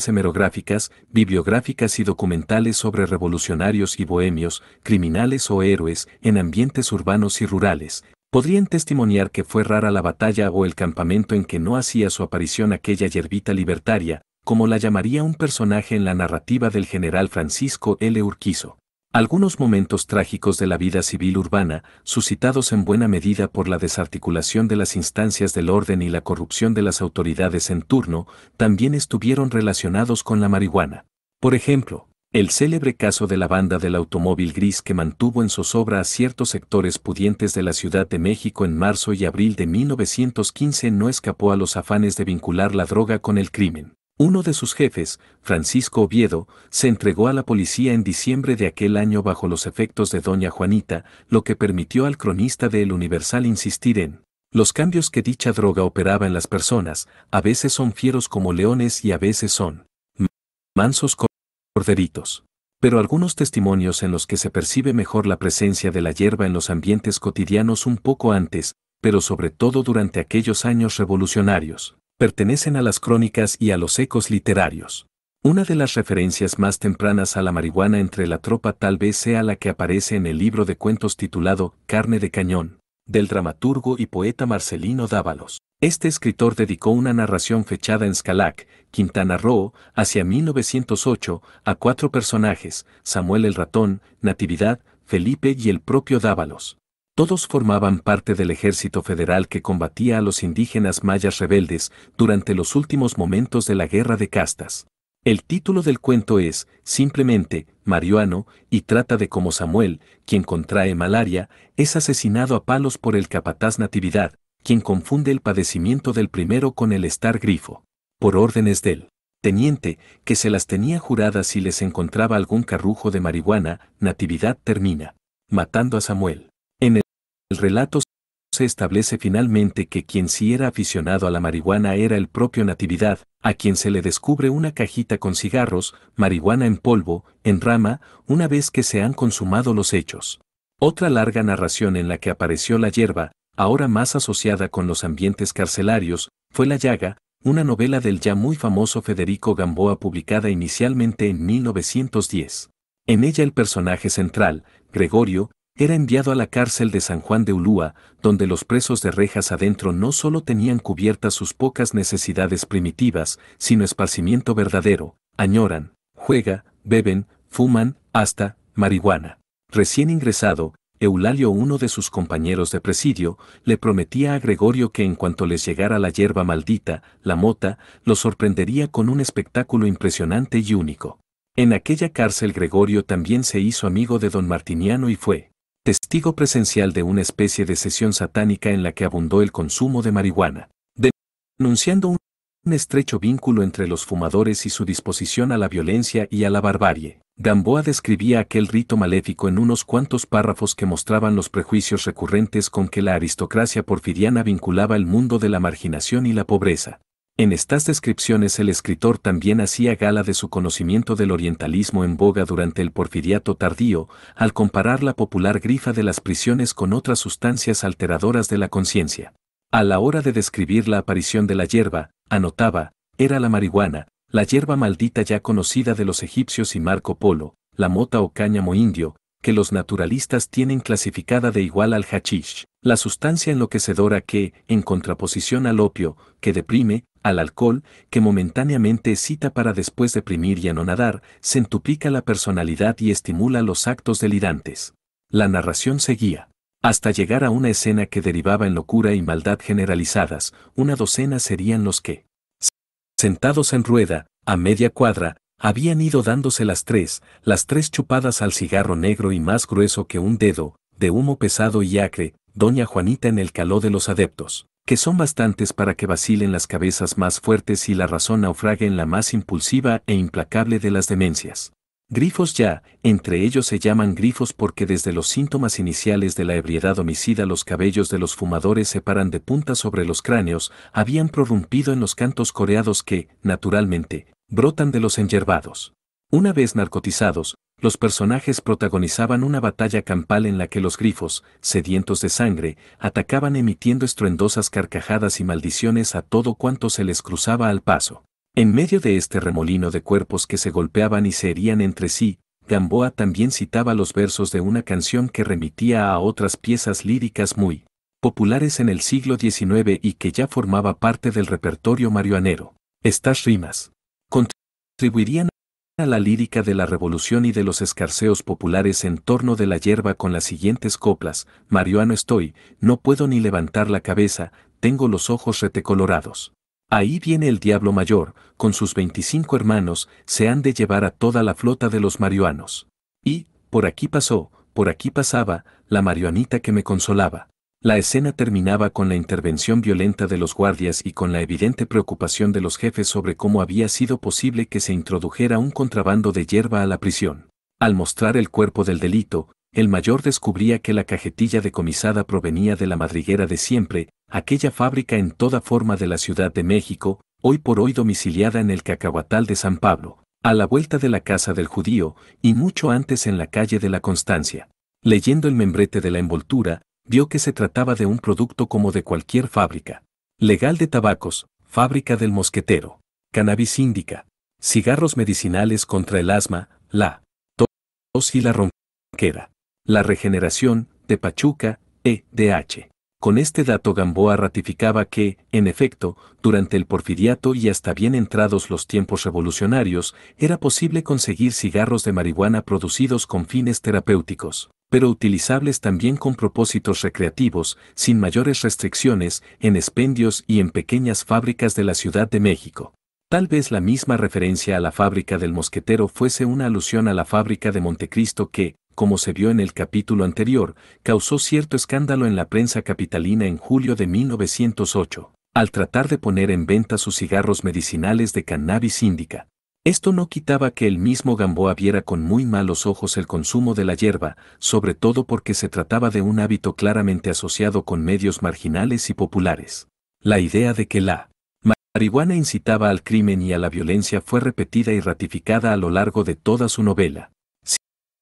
hemerográficas, bibliográficas y documentales sobre revolucionarios y bohemios, criminales o héroes, en ambientes urbanos y rurales, podrían testimoniar que fue rara la batalla o el campamento en que no hacía su aparición aquella yerbita libertaria, como la llamaría un personaje en la narrativa del general Francisco L. Urquizo. Algunos momentos trágicos de la vida civil urbana, suscitados en buena medida por la desarticulación de las instancias del orden y la corrupción de las autoridades en turno, también estuvieron relacionados con la marihuana. Por ejemplo, el célebre caso de la banda del automóvil gris que mantuvo en zozobra a ciertos sectores pudientes de la Ciudad de México en marzo y abril de 1915 no escapó a los afanes de vincular la droga con el crimen. Uno de sus jefes, Francisco Oviedo, se entregó a la policía en diciembre de aquel año bajo los efectos de Doña Juanita, lo que permitió al cronista de El Universal insistir en los cambios que dicha droga operaba en las personas, a veces son fieros como leones y a veces son mansos corderitos. Pero algunos testimonios en los que se percibe mejor la presencia de la hierba en los ambientes cotidianos un poco antes, pero sobre todo durante aquellos años revolucionarios pertenecen a las crónicas y a los ecos literarios. Una de las referencias más tempranas a la marihuana entre la tropa tal vez sea la que aparece en el libro de cuentos titulado Carne de Cañón, del dramaturgo y poeta Marcelino Dávalos. Este escritor dedicó una narración fechada en Scalac, Quintana Roo, hacia 1908, a cuatro personajes, Samuel el Ratón, Natividad, Felipe y el propio Dávalos. Todos formaban parte del ejército federal que combatía a los indígenas mayas rebeldes durante los últimos momentos de la Guerra de Castas. El título del cuento es, simplemente, Marihuano, y trata de cómo Samuel, quien contrae malaria, es asesinado a palos por el capataz Natividad, quien confunde el padecimiento del primero con el estar grifo, por órdenes del teniente, que se las tenía juradas si les encontraba algún carrujo de marihuana, Natividad termina, matando a Samuel. El relato se establece finalmente que quien sí era aficionado a la marihuana era el propio Natividad, a quien se le descubre una cajita con cigarros, marihuana en polvo, en rama, una vez que se han consumado los hechos. Otra larga narración en la que apareció la hierba, ahora más asociada con los ambientes carcelarios, fue La Llaga, una novela del ya muy famoso Federico Gamboa publicada inicialmente en 1910. En ella el personaje central, Gregorio, era enviado a la cárcel de San Juan de Ulúa, donde los presos de rejas adentro no solo tenían cubiertas sus pocas necesidades primitivas, sino esparcimiento verdadero, añoran, juega, beben, fuman, hasta, marihuana. Recién ingresado, Eulalio, uno de sus compañeros de presidio, le prometía a Gregorio que en cuanto les llegara la hierba maldita, la mota, lo sorprendería con un espectáculo impresionante y único. En aquella cárcel Gregorio también se hizo amigo de don Martiniano y fue, testigo presencial de una especie de sesión satánica en la que abundó el consumo de marihuana, denunciando un estrecho vínculo entre los fumadores y su disposición a la violencia y a la barbarie. Gamboa describía aquel rito maléfico en unos cuantos párrafos que mostraban los prejuicios recurrentes con que la aristocracia porfiriana vinculaba el mundo de la marginación y la pobreza, en estas descripciones el escritor también hacía gala de su conocimiento del orientalismo en boga durante el porfiriato tardío, al comparar la popular grifa de las prisiones con otras sustancias alteradoras de la conciencia. A la hora de describir la aparición de la hierba, anotaba, era la marihuana, la hierba maldita ya conocida de los egipcios y Marco Polo, la mota o cáñamo indio, que los naturalistas tienen clasificada de igual al hachish, la sustancia enloquecedora que, en contraposición al opio, que deprime, al alcohol, que momentáneamente excita para después deprimir y anonadar, centuplica la personalidad y estimula los actos delirantes. La narración seguía, hasta llegar a una escena que derivaba en locura y maldad generalizadas, una docena serían los que, sentados en rueda, a media cuadra, habían ido dándose las tres, las tres chupadas al cigarro negro y más grueso que un dedo, de humo pesado y acre, doña Juanita en el caló de los adeptos que son bastantes para que vacilen las cabezas más fuertes y la razón naufrague en la más impulsiva e implacable de las demencias. Grifos ya, entre ellos se llaman grifos porque desde los síntomas iniciales de la ebriedad homicida los cabellos de los fumadores se paran de punta sobre los cráneos, habían prorrumpido en los cantos coreados que, naturalmente, brotan de los enyerbados. Una vez narcotizados, los personajes protagonizaban una batalla campal en la que los grifos, sedientos de sangre, atacaban emitiendo estruendosas carcajadas y maldiciones a todo cuanto se les cruzaba al paso. En medio de este remolino de cuerpos que se golpeaban y se herían entre sí, Gamboa también citaba los versos de una canción que remitía a otras piezas líricas muy populares en el siglo XIX y que ya formaba parte del repertorio marionero. Estas rimas contribuirían a la lírica de la revolución y de los escarceos populares en torno de la hierba con las siguientes coplas, Mariano estoy, no puedo ni levantar la cabeza, tengo los ojos retecolorados. Ahí viene el diablo mayor, con sus 25 hermanos, se han de llevar a toda la flota de los marihuanos. Y, por aquí pasó, por aquí pasaba, la marianita que me consolaba. La escena terminaba con la intervención violenta de los guardias y con la evidente preocupación de los jefes sobre cómo había sido posible que se introdujera un contrabando de hierba a la prisión. Al mostrar el cuerpo del delito, el mayor descubría que la cajetilla decomisada provenía de la madriguera de siempre, aquella fábrica en toda forma de la Ciudad de México, hoy por hoy domiciliada en el cacahuatal de San Pablo, a la vuelta de la casa del judío y mucho antes en la calle de la Constancia. Leyendo el membrete de la envoltura, vio que se trataba de un producto como de cualquier fábrica. Legal de tabacos, fábrica del mosquetero, cannabis índica, cigarros medicinales contra el asma, la tos y la ronquera, la regeneración, de Pachuca, EDH. Con este dato Gamboa ratificaba que, en efecto, durante el porfiriato y hasta bien entrados los tiempos revolucionarios, era posible conseguir cigarros de marihuana producidos con fines terapéuticos, pero utilizables también con propósitos recreativos, sin mayores restricciones, en expendios y en pequeñas fábricas de la Ciudad de México. Tal vez la misma referencia a la fábrica del mosquetero fuese una alusión a la fábrica de Montecristo que, como se vio en el capítulo anterior, causó cierto escándalo en la prensa capitalina en julio de 1908, al tratar de poner en venta sus cigarros medicinales de cannabis índica. Esto no quitaba que el mismo Gamboa viera con muy malos ojos el consumo de la hierba, sobre todo porque se trataba de un hábito claramente asociado con medios marginales y populares. La idea de que la marihuana incitaba al crimen y a la violencia fue repetida y ratificada a lo largo de toda su novela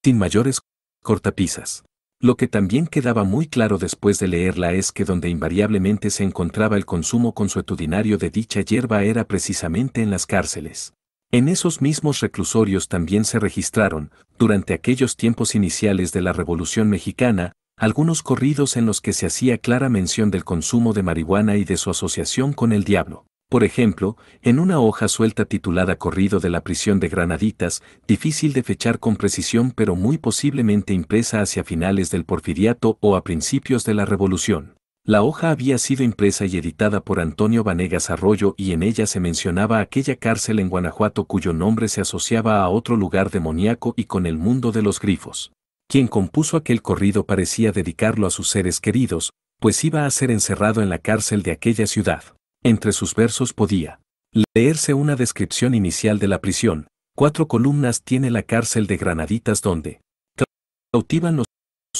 sin mayores cortapisas. Lo que también quedaba muy claro después de leerla es que donde invariablemente se encontraba el consumo consuetudinario de dicha hierba era precisamente en las cárceles. En esos mismos reclusorios también se registraron, durante aquellos tiempos iniciales de la Revolución Mexicana, algunos corridos en los que se hacía clara mención del consumo de marihuana y de su asociación con el diablo por ejemplo, en una hoja suelta titulada Corrido de la prisión de Granaditas, difícil de fechar con precisión pero muy posiblemente impresa hacia finales del Porfiriato o a principios de la Revolución. La hoja había sido impresa y editada por Antonio Vanegas Arroyo y en ella se mencionaba aquella cárcel en Guanajuato cuyo nombre se asociaba a otro lugar demoníaco y con el mundo de los grifos. Quien compuso aquel corrido parecía dedicarlo a sus seres queridos, pues iba a ser encerrado en la cárcel de aquella ciudad. Entre sus versos podía leerse una descripción inicial de la prisión. Cuatro columnas tiene la cárcel de Granaditas donde cautivan los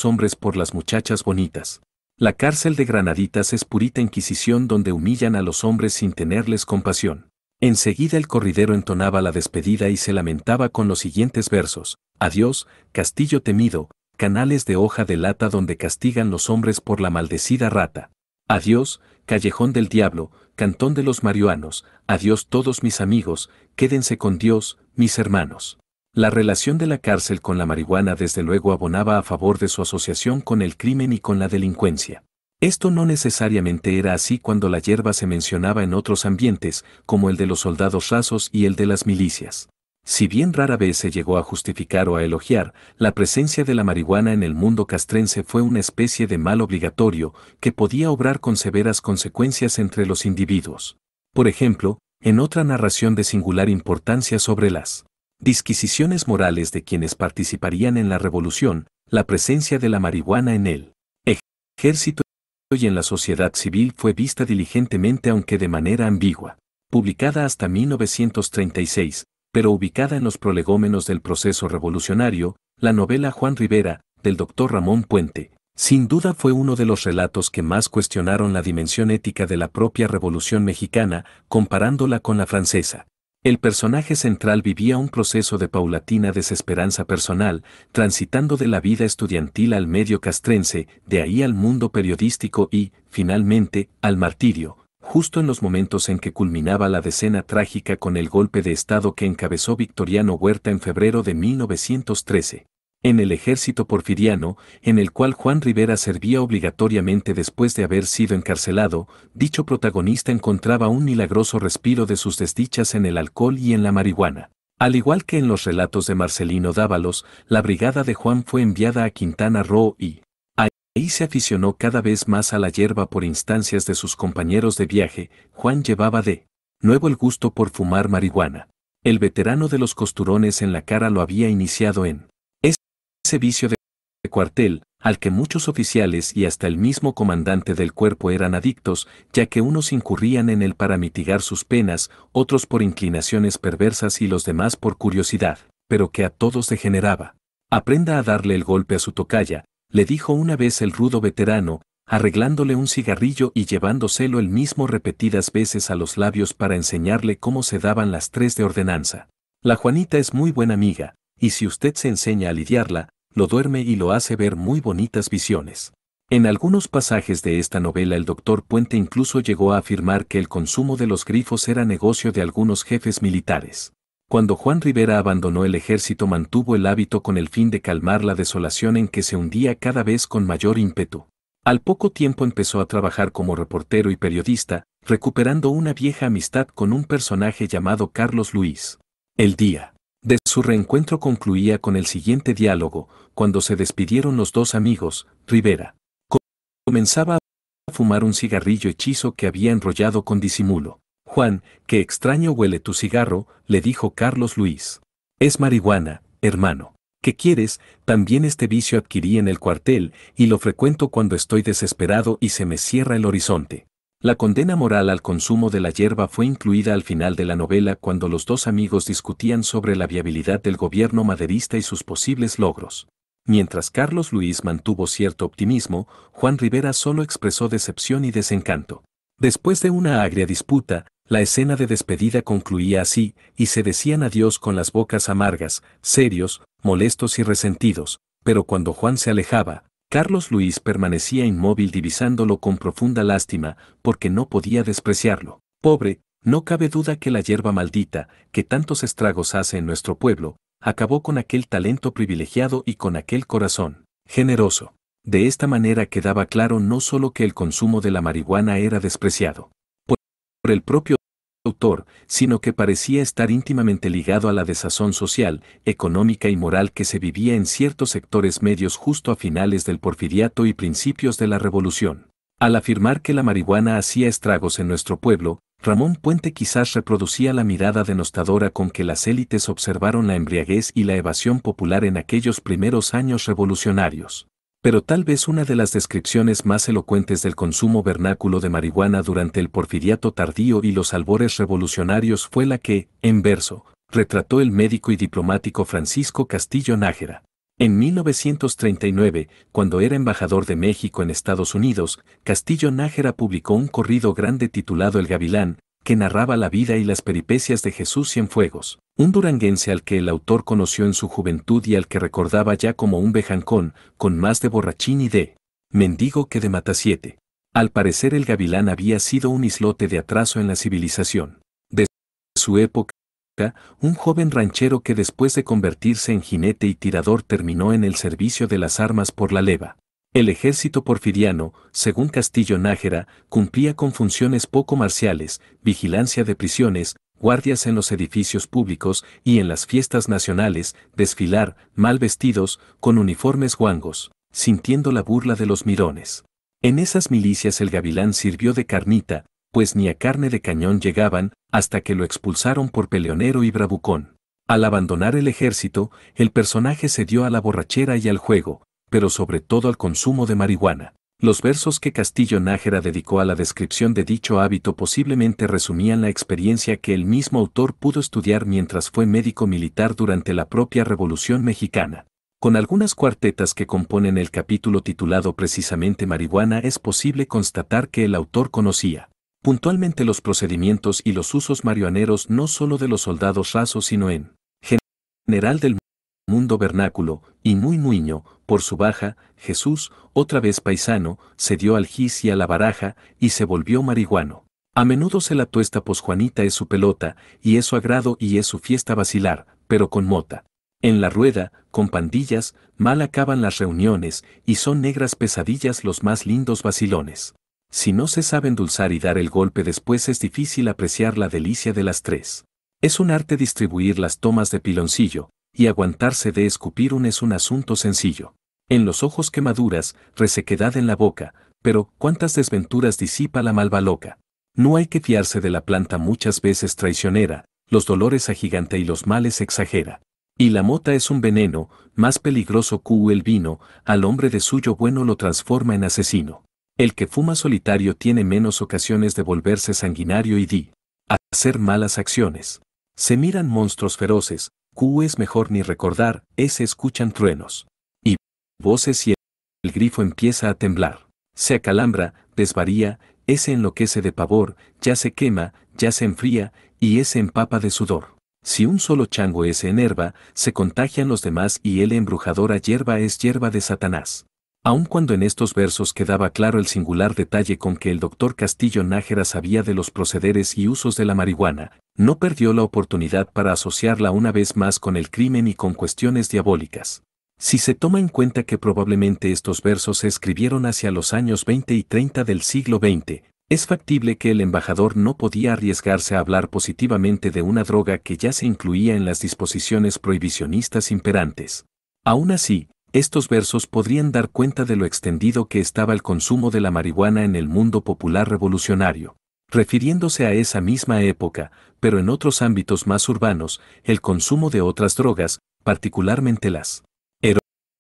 hombres por las muchachas bonitas. La cárcel de Granaditas es purita inquisición donde humillan a los hombres sin tenerles compasión. Enseguida el corridero entonaba la despedida y se lamentaba con los siguientes versos. Adiós, castillo temido, canales de hoja de lata donde castigan los hombres por la maldecida rata. Adiós, callejón del diablo, Cantón de los marihuanos, adiós todos mis amigos, quédense con Dios, mis hermanos. La relación de la cárcel con la marihuana desde luego abonaba a favor de su asociación con el crimen y con la delincuencia. Esto no necesariamente era así cuando la hierba se mencionaba en otros ambientes, como el de los soldados rasos y el de las milicias. Si bien rara vez se llegó a justificar o a elogiar, la presencia de la marihuana en el mundo castrense fue una especie de mal obligatorio que podía obrar con severas consecuencias entre los individuos. Por ejemplo, en otra narración de singular importancia sobre las disquisiciones morales de quienes participarían en la revolución, la presencia de la marihuana en el ejército y en la sociedad civil fue vista diligentemente aunque de manera ambigua. Publicada hasta 1936, pero ubicada en los prolegómenos del proceso revolucionario, la novela Juan Rivera, del doctor Ramón Puente, sin duda fue uno de los relatos que más cuestionaron la dimensión ética de la propia Revolución mexicana, comparándola con la francesa. El personaje central vivía un proceso de paulatina desesperanza personal, transitando de la vida estudiantil al medio castrense, de ahí al mundo periodístico y, finalmente, al martirio, justo en los momentos en que culminaba la decena trágica con el golpe de Estado que encabezó Victoriano Huerta en febrero de 1913. En el ejército porfiriano, en el cual Juan Rivera servía obligatoriamente después de haber sido encarcelado, dicho protagonista encontraba un milagroso respiro de sus desdichas en el alcohol y en la marihuana. Al igual que en los relatos de Marcelino Dávalos, la brigada de Juan fue enviada a Quintana Roo y, ahí se aficionó cada vez más a la hierba por instancias de sus compañeros de viaje, Juan llevaba de nuevo el gusto por fumar marihuana. El veterano de los costurones en la cara lo había iniciado en ese vicio de cuartel, al que muchos oficiales y hasta el mismo comandante del cuerpo eran adictos, ya que unos incurrían en él para mitigar sus penas, otros por inclinaciones perversas y los demás por curiosidad, pero que a todos degeneraba. Aprenda a darle el golpe a su tocaya, le dijo una vez el rudo veterano, arreglándole un cigarrillo y llevándoselo el mismo repetidas veces a los labios para enseñarle cómo se daban las tres de ordenanza. La Juanita es muy buena amiga, y si usted se enseña a lidiarla, lo duerme y lo hace ver muy bonitas visiones. En algunos pasajes de esta novela el doctor Puente incluso llegó a afirmar que el consumo de los grifos era negocio de algunos jefes militares. Cuando Juan Rivera abandonó el ejército mantuvo el hábito con el fin de calmar la desolación en que se hundía cada vez con mayor ímpetu. Al poco tiempo empezó a trabajar como reportero y periodista, recuperando una vieja amistad con un personaje llamado Carlos Luis. El día de su reencuentro concluía con el siguiente diálogo, cuando se despidieron los dos amigos, Rivera comenzaba a fumar un cigarrillo hechizo que había enrollado con disimulo. Juan, qué extraño huele tu cigarro, le dijo Carlos Luis. Es marihuana, hermano. ¿Qué quieres? También este vicio adquirí en el cuartel y lo frecuento cuando estoy desesperado y se me cierra el horizonte. La condena moral al consumo de la hierba fue incluida al final de la novela cuando los dos amigos discutían sobre la viabilidad del gobierno maderista y sus posibles logros. Mientras Carlos Luis mantuvo cierto optimismo, Juan Rivera solo expresó decepción y desencanto. Después de una agria disputa, la escena de despedida concluía así, y se decían adiós con las bocas amargas, serios, molestos y resentidos, pero cuando Juan se alejaba, Carlos Luis permanecía inmóvil divisándolo con profunda lástima, porque no podía despreciarlo. Pobre, no cabe duda que la hierba maldita, que tantos estragos hace en nuestro pueblo, acabó con aquel talento privilegiado y con aquel corazón generoso. De esta manera quedaba claro no solo que el consumo de la marihuana era despreciado, el propio autor, sino que parecía estar íntimamente ligado a la desazón social, económica y moral que se vivía en ciertos sectores medios justo a finales del porfiriato y principios de la revolución. Al afirmar que la marihuana hacía estragos en nuestro pueblo, Ramón Puente quizás reproducía la mirada denostadora con que las élites observaron la embriaguez y la evasión popular en aquellos primeros años revolucionarios pero tal vez una de las descripciones más elocuentes del consumo vernáculo de marihuana durante el porfiriato tardío y los albores revolucionarios fue la que, en verso, retrató el médico y diplomático Francisco Castillo Nájera. En 1939, cuando era embajador de México en Estados Unidos, Castillo Nájera publicó un corrido grande titulado El Gavilán, que narraba la vida y las peripecias de Jesús Cienfuegos, un duranguense al que el autor conoció en su juventud y al que recordaba ya como un bejancón, con más de borrachín y de mendigo que de matasiete. Al parecer el gavilán había sido un islote de atraso en la civilización. Desde su época, un joven ranchero que después de convertirse en jinete y tirador terminó en el servicio de las armas por la leva. El ejército porfiriano, según Castillo Nájera, cumplía con funciones poco marciales, vigilancia de prisiones, guardias en los edificios públicos y en las fiestas nacionales, desfilar, mal vestidos, con uniformes guangos, sintiendo la burla de los mirones. En esas milicias el gavilán sirvió de carnita, pues ni a carne de cañón llegaban, hasta que lo expulsaron por peleonero y bravucón. Al abandonar el ejército, el personaje se dio a la borrachera y al juego, pero sobre todo al consumo de marihuana. Los versos que Castillo Nájera dedicó a la descripción de dicho hábito posiblemente resumían la experiencia que el mismo autor pudo estudiar mientras fue médico militar durante la propia Revolución Mexicana. Con algunas cuartetas que componen el capítulo titulado precisamente Marihuana es posible constatar que el autor conocía puntualmente los procedimientos y los usos marihuaneros no solo de los soldados rasos sino en general del mundo vernáculo y muy muño, por su baja, Jesús, otra vez paisano, se dio al gis y a la baraja y se volvió marihuano. A menudo se la tuesta posjuanita es su pelota, y es su agrado y es su fiesta vacilar, pero con mota. En la rueda, con pandillas, mal acaban las reuniones, y son negras pesadillas los más lindos vacilones. Si no se sabe endulzar y dar el golpe después es difícil apreciar la delicia de las tres. Es un arte distribuir las tomas de piloncillo, y aguantarse de escupir un es un asunto sencillo. En los ojos quemaduras, resequedad en la boca, pero cuántas desventuras disipa la malva loca. No hay que fiarse de la planta muchas veces traicionera, los dolores a gigante y los males exagera. Y la mota es un veneno, más peligroso que el vino, al hombre de suyo bueno lo transforma en asesino. El que fuma solitario tiene menos ocasiones de volverse sanguinario y di, hacer malas acciones. Se miran monstruos feroces, Q es mejor ni recordar, ese escuchan truenos. Y voces y el grifo empieza a temblar. Se acalambra, desvaría, ese enloquece de pavor, ya se quema, ya se enfría, y ese empapa de sudor. Si un solo chango es enerva, se contagian los demás y el embrujadora hierba es hierba de Satanás. Aun cuando en estos versos quedaba claro el singular detalle con que el doctor Castillo Nájera sabía de los procederes y usos de la marihuana, no perdió la oportunidad para asociarla una vez más con el crimen y con cuestiones diabólicas. Si se toma en cuenta que probablemente estos versos se escribieron hacia los años 20 y 30 del siglo XX, es factible que el embajador no podía arriesgarse a hablar positivamente de una droga que ya se incluía en las disposiciones prohibicionistas imperantes. Aún así, estos versos podrían dar cuenta de lo extendido que estaba el consumo de la marihuana en el mundo popular revolucionario. Refiriéndose a esa misma época, pero en otros ámbitos más urbanos, el consumo de otras drogas, particularmente las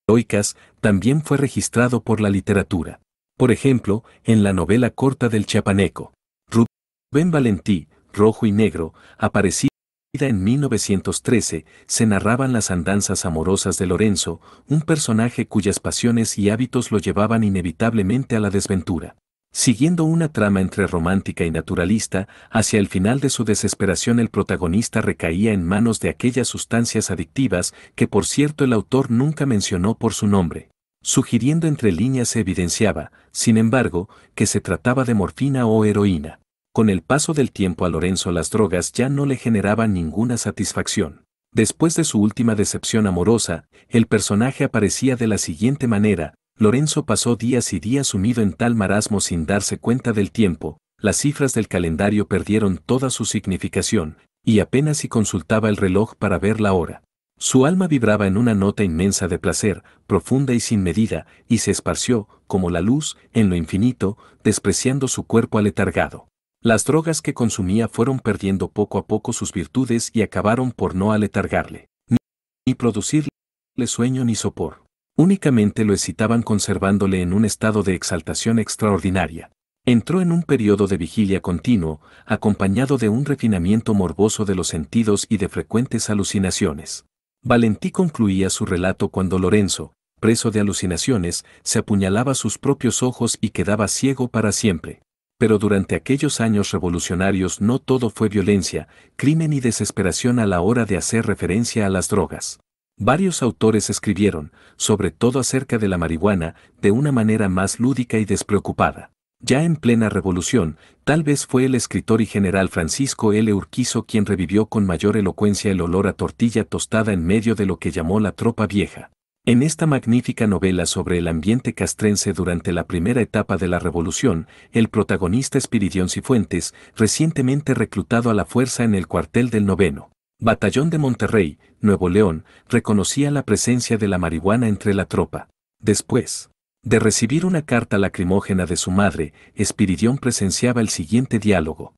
heroicas, también fue registrado por la literatura. Por ejemplo, en la novela corta del Chapaneco, Rubén Valentí, Rojo y Negro, aparecía en 1913 se narraban las andanzas amorosas de Lorenzo, un personaje cuyas pasiones y hábitos lo llevaban inevitablemente a la desventura. Siguiendo una trama entre romántica y naturalista, hacia el final de su desesperación el protagonista recaía en manos de aquellas sustancias adictivas que por cierto el autor nunca mencionó por su nombre. Sugiriendo entre líneas se evidenciaba, sin embargo, que se trataba de morfina o heroína. Con el paso del tiempo a Lorenzo las drogas ya no le generaban ninguna satisfacción. Después de su última decepción amorosa, el personaje aparecía de la siguiente manera, Lorenzo pasó días y días sumido en tal marasmo sin darse cuenta del tiempo, las cifras del calendario perdieron toda su significación, y apenas si consultaba el reloj para ver la hora. Su alma vibraba en una nota inmensa de placer, profunda y sin medida, y se esparció, como la luz, en lo infinito, despreciando su cuerpo aletargado. Las drogas que consumía fueron perdiendo poco a poco sus virtudes y acabaron por no aletargarle, ni producirle sueño ni sopor. Únicamente lo excitaban conservándole en un estado de exaltación extraordinaria. Entró en un periodo de vigilia continuo, acompañado de un refinamiento morboso de los sentidos y de frecuentes alucinaciones. Valentí concluía su relato cuando Lorenzo, preso de alucinaciones, se apuñalaba sus propios ojos y quedaba ciego para siempre pero durante aquellos años revolucionarios no todo fue violencia, crimen y desesperación a la hora de hacer referencia a las drogas. Varios autores escribieron, sobre todo acerca de la marihuana, de una manera más lúdica y despreocupada. Ya en plena revolución, tal vez fue el escritor y general Francisco L. Urquizo quien revivió con mayor elocuencia el olor a tortilla tostada en medio de lo que llamó la tropa vieja. En esta magnífica novela sobre el ambiente castrense durante la primera etapa de la Revolución, el protagonista Espiridión Cifuentes, recientemente reclutado a la fuerza en el cuartel del noveno. Batallón de Monterrey, Nuevo León, reconocía la presencia de la marihuana entre la tropa. Después de recibir una carta lacrimógena de su madre, Espiridión presenciaba el siguiente diálogo.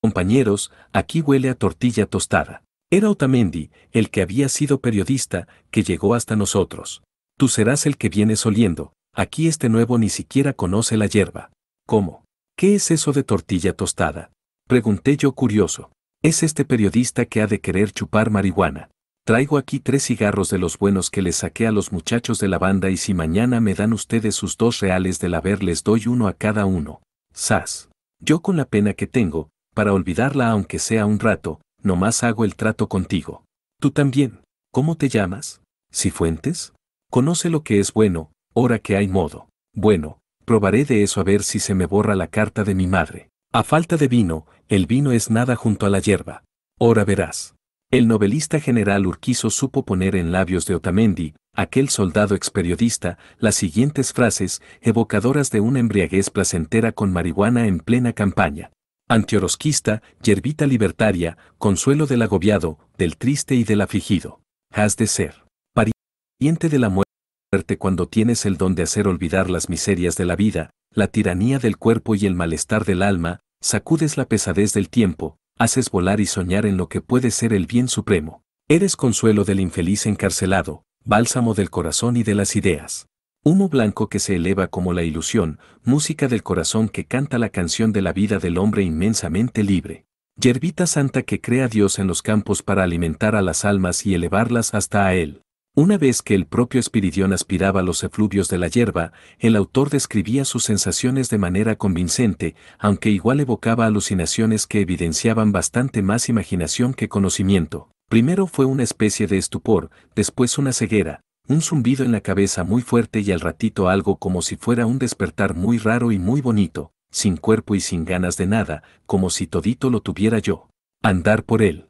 Compañeros, aquí huele a tortilla tostada. Era Otamendi, el que había sido periodista, que llegó hasta nosotros. Tú serás el que vienes oliendo, aquí este nuevo ni siquiera conoce la hierba. ¿Cómo? ¿Qué es eso de tortilla tostada? Pregunté yo curioso. Es este periodista que ha de querer chupar marihuana. Traigo aquí tres cigarros de los buenos que les saqué a los muchachos de la banda y si mañana me dan ustedes sus dos reales del haber les doy uno a cada uno. Sas. Yo con la pena que tengo, para olvidarla aunque sea un rato, más hago el trato contigo. Tú también. ¿Cómo te llamas? Cifuentes. Conoce lo que es bueno, ora que hay modo. Bueno, probaré de eso a ver si se me borra la carta de mi madre. A falta de vino, el vino es nada junto a la hierba. Ora verás. El novelista general Urquizo supo poner en labios de Otamendi, aquel soldado experiodista, las siguientes frases, evocadoras de una embriaguez placentera con marihuana en plena campaña antiorosquista, yerbita libertaria, consuelo del agobiado, del triste y del afligido. Has de ser pariente de la muerte cuando tienes el don de hacer olvidar las miserias de la vida, la tiranía del cuerpo y el malestar del alma, sacudes la pesadez del tiempo, haces volar y soñar en lo que puede ser el bien supremo. Eres consuelo del infeliz encarcelado, bálsamo del corazón y de las ideas. Humo blanco que se eleva como la ilusión, música del corazón que canta la canción de la vida del hombre inmensamente libre. Yerbita santa que crea Dios en los campos para alimentar a las almas y elevarlas hasta a Él. Una vez que el propio Espiridión aspiraba los efluvios de la hierba, el autor describía sus sensaciones de manera convincente, aunque igual evocaba alucinaciones que evidenciaban bastante más imaginación que conocimiento. Primero fue una especie de estupor, después una ceguera, un zumbido en la cabeza muy fuerte y al ratito algo como si fuera un despertar muy raro y muy bonito, sin cuerpo y sin ganas de nada, como si todito lo tuviera yo. Andar por él.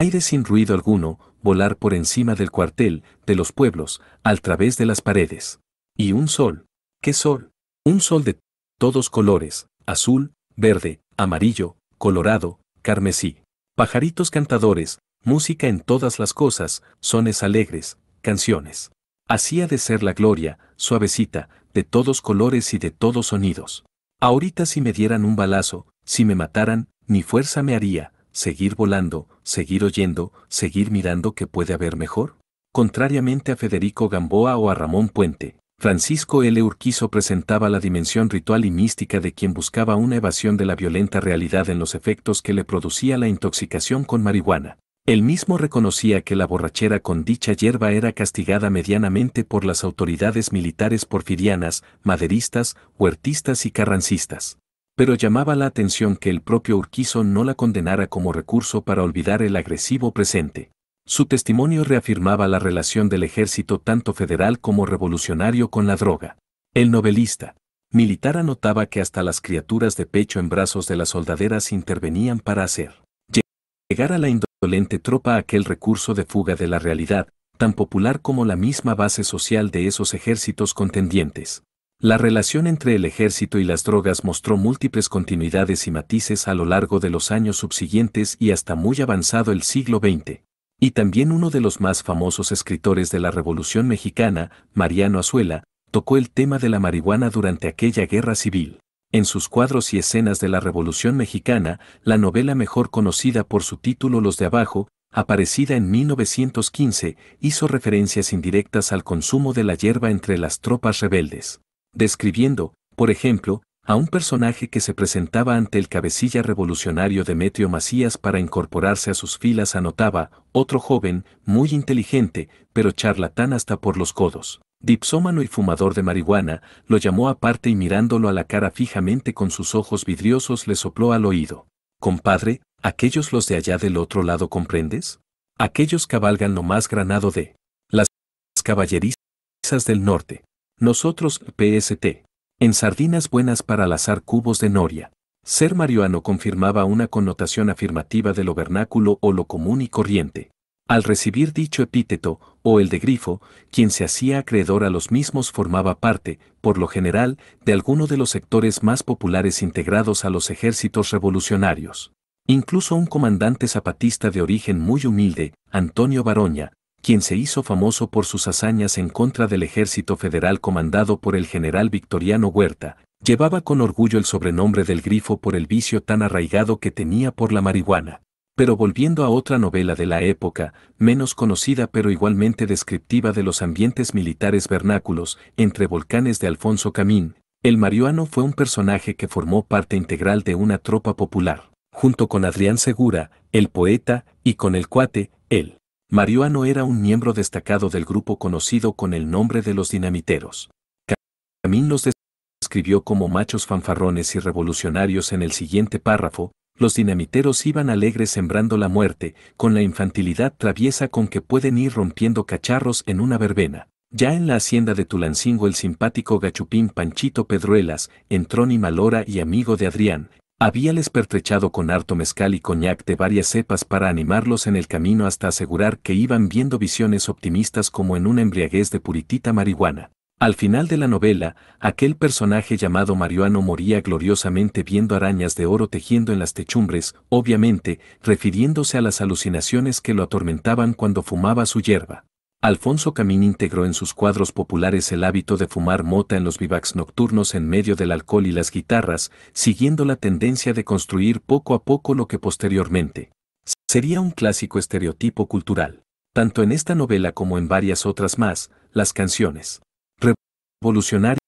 Aire sin ruido alguno, volar por encima del cuartel, de los pueblos, al través de las paredes. Y un sol. ¿Qué sol? Un sol de todos colores, azul, verde, amarillo, colorado, carmesí. Pajaritos cantadores, música en todas las cosas, sones alegres, canciones. Hacía de ser la gloria, suavecita, de todos colores y de todos sonidos. Ahorita si me dieran un balazo, si me mataran, mi fuerza me haría, seguir volando, seguir oyendo, seguir mirando que puede haber mejor. Contrariamente a Federico Gamboa o a Ramón Puente, Francisco L. Urquizo presentaba la dimensión ritual y mística de quien buscaba una evasión de la violenta realidad en los efectos que le producía la intoxicación con marihuana. Él mismo reconocía que la borrachera con dicha hierba era castigada medianamente por las autoridades militares porfirianas, maderistas, huertistas y carrancistas. Pero llamaba la atención que el propio Urquizo no la condenara como recurso para olvidar el agresivo presente. Su testimonio reafirmaba la relación del ejército tanto federal como revolucionario con la droga. El novelista militar anotaba que hasta las criaturas de pecho en brazos de las soldaderas intervenían para hacer Llegar a la indolente tropa aquel recurso de fuga de la realidad, tan popular como la misma base social de esos ejércitos contendientes. La relación entre el ejército y las drogas mostró múltiples continuidades y matices a lo largo de los años subsiguientes y hasta muy avanzado el siglo XX. Y también uno de los más famosos escritores de la Revolución Mexicana, Mariano Azuela, tocó el tema de la marihuana durante aquella guerra civil en sus cuadros y escenas de la Revolución Mexicana, la novela mejor conocida por su título Los de Abajo, aparecida en 1915, hizo referencias indirectas al consumo de la hierba entre las tropas rebeldes, describiendo, por ejemplo, a un personaje que se presentaba ante el cabecilla revolucionario Demetrio Macías para incorporarse a sus filas anotaba, otro joven, muy inteligente, pero charlatán hasta por los codos dipsómano y fumador de marihuana, lo llamó aparte y mirándolo a la cara fijamente con sus ojos vidriosos le sopló al oído. Compadre, aquellos los de allá del otro lado, ¿comprendes? Aquellos cabalgan lo más granado de las caballerizas del norte. Nosotros, PST. En sardinas buenas para lazar cubos de noria. Ser marihuano confirmaba una connotación afirmativa del lo vernáculo o lo común y corriente. Al recibir dicho epíteto, o el de grifo, quien se hacía acreedor a los mismos formaba parte, por lo general, de alguno de los sectores más populares integrados a los ejércitos revolucionarios. Incluso un comandante zapatista de origen muy humilde, Antonio Baroña, quien se hizo famoso por sus hazañas en contra del ejército federal comandado por el general Victoriano Huerta, llevaba con orgullo el sobrenombre del grifo por el vicio tan arraigado que tenía por la marihuana. Pero volviendo a otra novela de la época, menos conocida pero igualmente descriptiva de los ambientes militares vernáculos, Entre Volcanes de Alfonso Camín, el Mariano fue un personaje que formó parte integral de una tropa popular, junto con Adrián Segura, el poeta, y con el cuate, él. Marihuano era un miembro destacado del grupo conocido con el nombre de los dinamiteros. Camín los describió como machos fanfarrones y revolucionarios en el siguiente párrafo, los dinamiteros iban alegres sembrando la muerte, con la infantilidad traviesa con que pueden ir rompiendo cacharros en una verbena. Ya en la hacienda de Tulancingo el simpático gachupín Panchito Pedruelas, entrónima malora y amigo de Adrián, habíales pertrechado con harto mezcal y coñac de varias cepas para animarlos en el camino hasta asegurar que iban viendo visiones optimistas como en una embriaguez de puritita marihuana. Al final de la novela, aquel personaje llamado Mariano moría gloriosamente viendo arañas de oro tejiendo en las techumbres, obviamente, refiriéndose a las alucinaciones que lo atormentaban cuando fumaba su hierba. Alfonso Camín integró en sus cuadros populares el hábito de fumar mota en los vivacs nocturnos en medio del alcohol y las guitarras, siguiendo la tendencia de construir poco a poco lo que posteriormente sería un clásico estereotipo cultural. Tanto en esta novela como en varias otras más, las canciones revolucionarias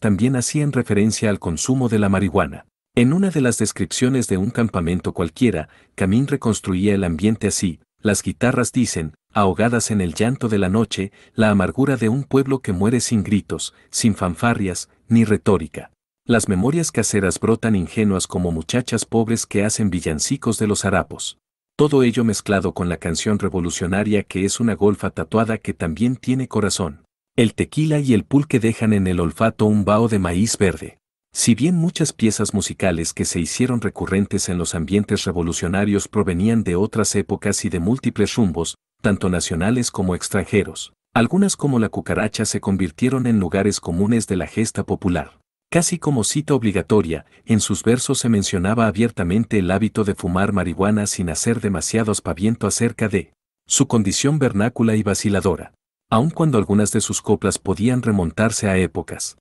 también hacían referencia al consumo de la marihuana. En una de las descripciones de un campamento cualquiera, Camín reconstruía el ambiente así, las guitarras dicen, ahogadas en el llanto de la noche, la amargura de un pueblo que muere sin gritos, sin fanfarrias, ni retórica. Las memorias caseras brotan ingenuas como muchachas pobres que hacen villancicos de los harapos. Todo ello mezclado con la canción revolucionaria que es una golfa tatuada que también tiene corazón. El tequila y el pulque dejan en el olfato un vaho de maíz verde. Si bien muchas piezas musicales que se hicieron recurrentes en los ambientes revolucionarios provenían de otras épocas y de múltiples rumbos, tanto nacionales como extranjeros, algunas como la cucaracha se convirtieron en lugares comunes de la gesta popular. Casi como cita obligatoria, en sus versos se mencionaba abiertamente el hábito de fumar marihuana sin hacer demasiado pavientos acerca de su condición vernácula y vaciladora aun cuando algunas de sus coplas podían remontarse a épocas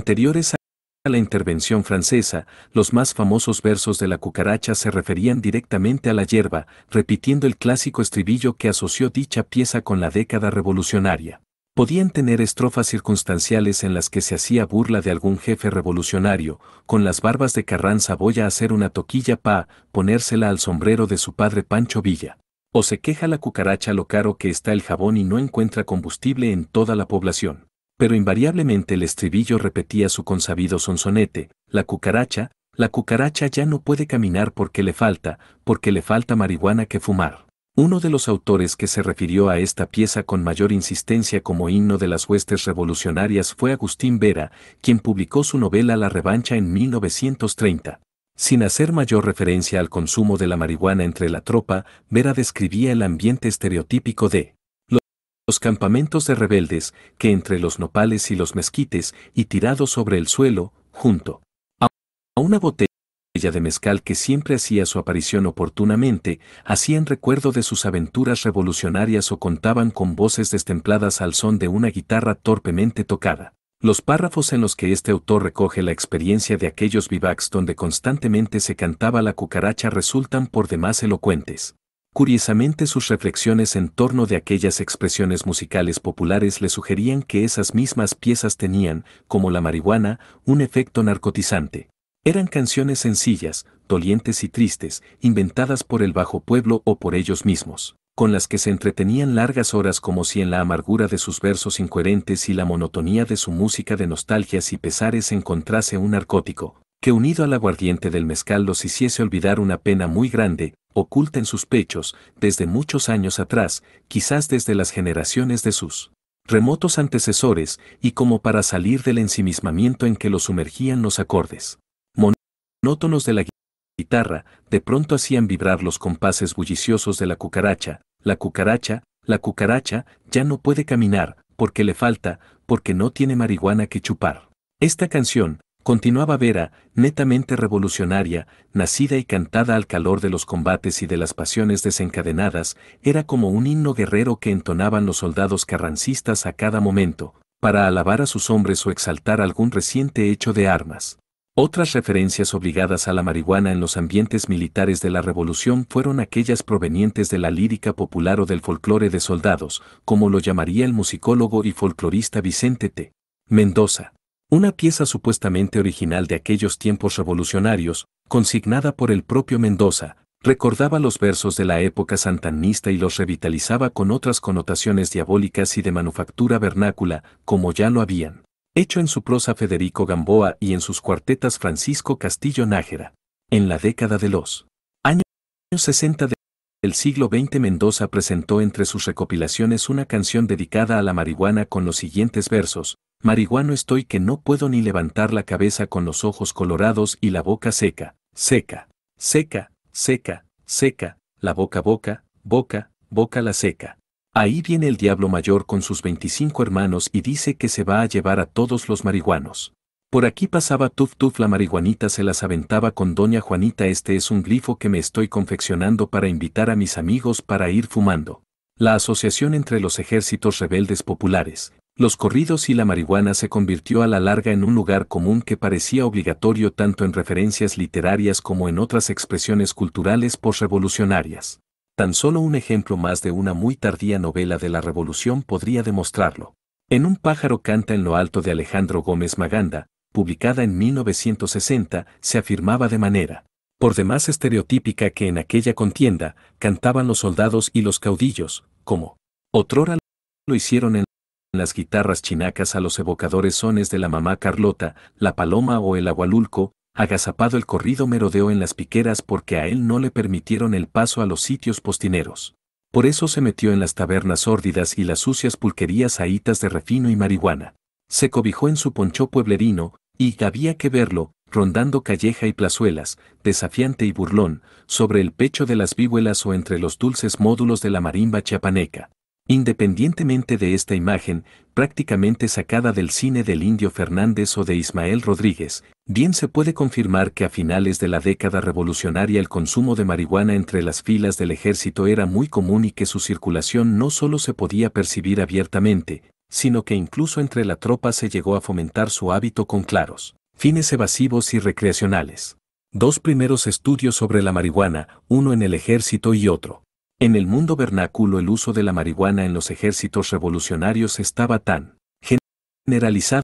anteriores a la intervención francesa, los más famosos versos de la cucaracha se referían directamente a la hierba, repitiendo el clásico estribillo que asoció dicha pieza con la década revolucionaria. Podían tener estrofas circunstanciales en las que se hacía burla de algún jefe revolucionario, con las barbas de Carranza voy a hacer una toquilla pa, ponérsela al sombrero de su padre Pancho Villa. O se queja la cucaracha lo caro que está el jabón y no encuentra combustible en toda la población. Pero invariablemente el estribillo repetía su consabido sonsonete, la cucaracha, la cucaracha ya no puede caminar porque le falta, porque le falta marihuana que fumar. Uno de los autores que se refirió a esta pieza con mayor insistencia como himno de las huestes revolucionarias fue Agustín Vera, quien publicó su novela La Revancha en 1930. Sin hacer mayor referencia al consumo de la marihuana entre la tropa, Vera describía el ambiente estereotípico de los campamentos de rebeldes que entre los nopales y los mezquites y tirados sobre el suelo, junto a una botella de mezcal que siempre hacía su aparición oportunamente, hacían recuerdo de sus aventuras revolucionarias o contaban con voces destempladas al son de una guitarra torpemente tocada. Los párrafos en los que este autor recoge la experiencia de aquellos vivacs donde constantemente se cantaba la cucaracha resultan por demás elocuentes. Curiosamente sus reflexiones en torno de aquellas expresiones musicales populares le sugerían que esas mismas piezas tenían, como la marihuana, un efecto narcotizante. Eran canciones sencillas, dolientes y tristes, inventadas por el bajo pueblo o por ellos mismos con las que se entretenían largas horas como si en la amargura de sus versos incoherentes y la monotonía de su música de nostalgias y pesares encontrase un narcótico, que unido al aguardiente del mezcal los hiciese olvidar una pena muy grande, oculta en sus pechos, desde muchos años atrás, quizás desde las generaciones de sus remotos antecesores, y como para salir del ensimismamiento en que lo sumergían los acordes monótonos de la guitarra, de pronto hacían vibrar los compases bulliciosos de la cucaracha, la cucaracha, la cucaracha, ya no puede caminar, porque le falta, porque no tiene marihuana que chupar. Esta canción, continuaba Vera, netamente revolucionaria, nacida y cantada al calor de los combates y de las pasiones desencadenadas, era como un himno guerrero que entonaban los soldados carrancistas a cada momento, para alabar a sus hombres o exaltar algún reciente hecho de armas. Otras referencias obligadas a la marihuana en los ambientes militares de la revolución fueron aquellas provenientes de la lírica popular o del folclore de soldados, como lo llamaría el musicólogo y folclorista Vicente T. Mendoza. Una pieza supuestamente original de aquellos tiempos revolucionarios, consignada por el propio Mendoza, recordaba los versos de la época santanista y los revitalizaba con otras connotaciones diabólicas y de manufactura vernácula, como ya lo habían hecho en su prosa Federico Gamboa y en sus cuartetas Francisco Castillo Nájera. En la década de los años 60 del siglo XX Mendoza presentó entre sus recopilaciones una canción dedicada a la marihuana con los siguientes versos, Marihuano estoy que no puedo ni levantar la cabeza con los ojos colorados y la boca seca, seca, seca, seca, seca, la boca boca, boca, boca la seca. Ahí viene el diablo mayor con sus 25 hermanos y dice que se va a llevar a todos los marihuanos. Por aquí pasaba Tuf Tuf la marihuanita se las aventaba con Doña Juanita este es un glifo que me estoy confeccionando para invitar a mis amigos para ir fumando. La asociación entre los ejércitos rebeldes populares, los corridos y la marihuana se convirtió a la larga en un lugar común que parecía obligatorio tanto en referencias literarias como en otras expresiones culturales posrevolucionarias. Tan solo un ejemplo más de una muy tardía novela de la Revolución podría demostrarlo. En Un pájaro canta en lo alto de Alejandro Gómez Maganda, publicada en 1960, se afirmaba de manera, por demás estereotípica que en aquella contienda, cantaban los soldados y los caudillos, como otrora lo hicieron en las guitarras chinacas a los evocadores sones de la mamá Carlota, la paloma o el agualulco, agazapado el corrido merodeó en las piqueras porque a él no le permitieron el paso a los sitios postineros. Por eso se metió en las tabernas sórdidas y las sucias pulquerías ahitas de refino y marihuana. Se cobijó en su poncho pueblerino, y había que verlo, rondando calleja y plazuelas, desafiante y burlón, sobre el pecho de las víhuelas o entre los dulces módulos de la marimba chiapaneca. Independientemente de esta imagen, prácticamente sacada del cine del indio Fernández o de Ismael Rodríguez, bien se puede confirmar que a finales de la década revolucionaria el consumo de marihuana entre las filas del ejército era muy común y que su circulación no solo se podía percibir abiertamente, sino que incluso entre la tropa se llegó a fomentar su hábito con claros, fines evasivos y recreacionales. Dos primeros estudios sobre la marihuana, uno en el ejército y otro, en el mundo vernáculo el uso de la marihuana en los ejércitos revolucionarios estaba tan generalizado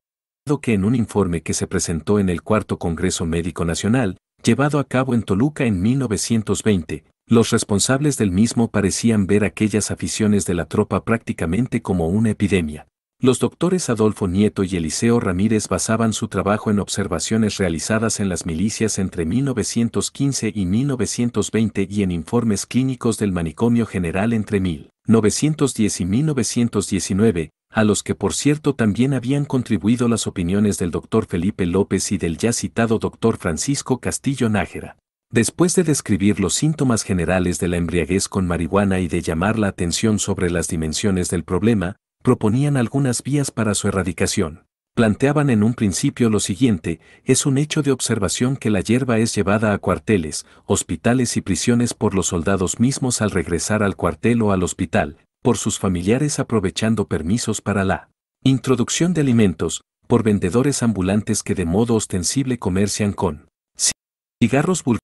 que en un informe que se presentó en el Cuarto Congreso Médico Nacional, llevado a cabo en Toluca en 1920, los responsables del mismo parecían ver aquellas aficiones de la tropa prácticamente como una epidemia, los doctores Adolfo Nieto y Eliseo Ramírez basaban su trabajo en observaciones realizadas en las milicias entre 1915 y 1920 y en informes clínicos del manicomio general entre 1910 y 1919, a los que por cierto también habían contribuido las opiniones del doctor Felipe López y del ya citado doctor Francisco Castillo Nájera. Después de describir los síntomas generales de la embriaguez con marihuana y de llamar la atención sobre las dimensiones del problema, proponían algunas vías para su erradicación. Planteaban en un principio lo siguiente, es un hecho de observación que la hierba es llevada a cuarteles, hospitales y prisiones por los soldados mismos al regresar al cuartel o al hospital, por sus familiares aprovechando permisos para la introducción de alimentos, por vendedores ambulantes que de modo ostensible comercian con cigarros vulgares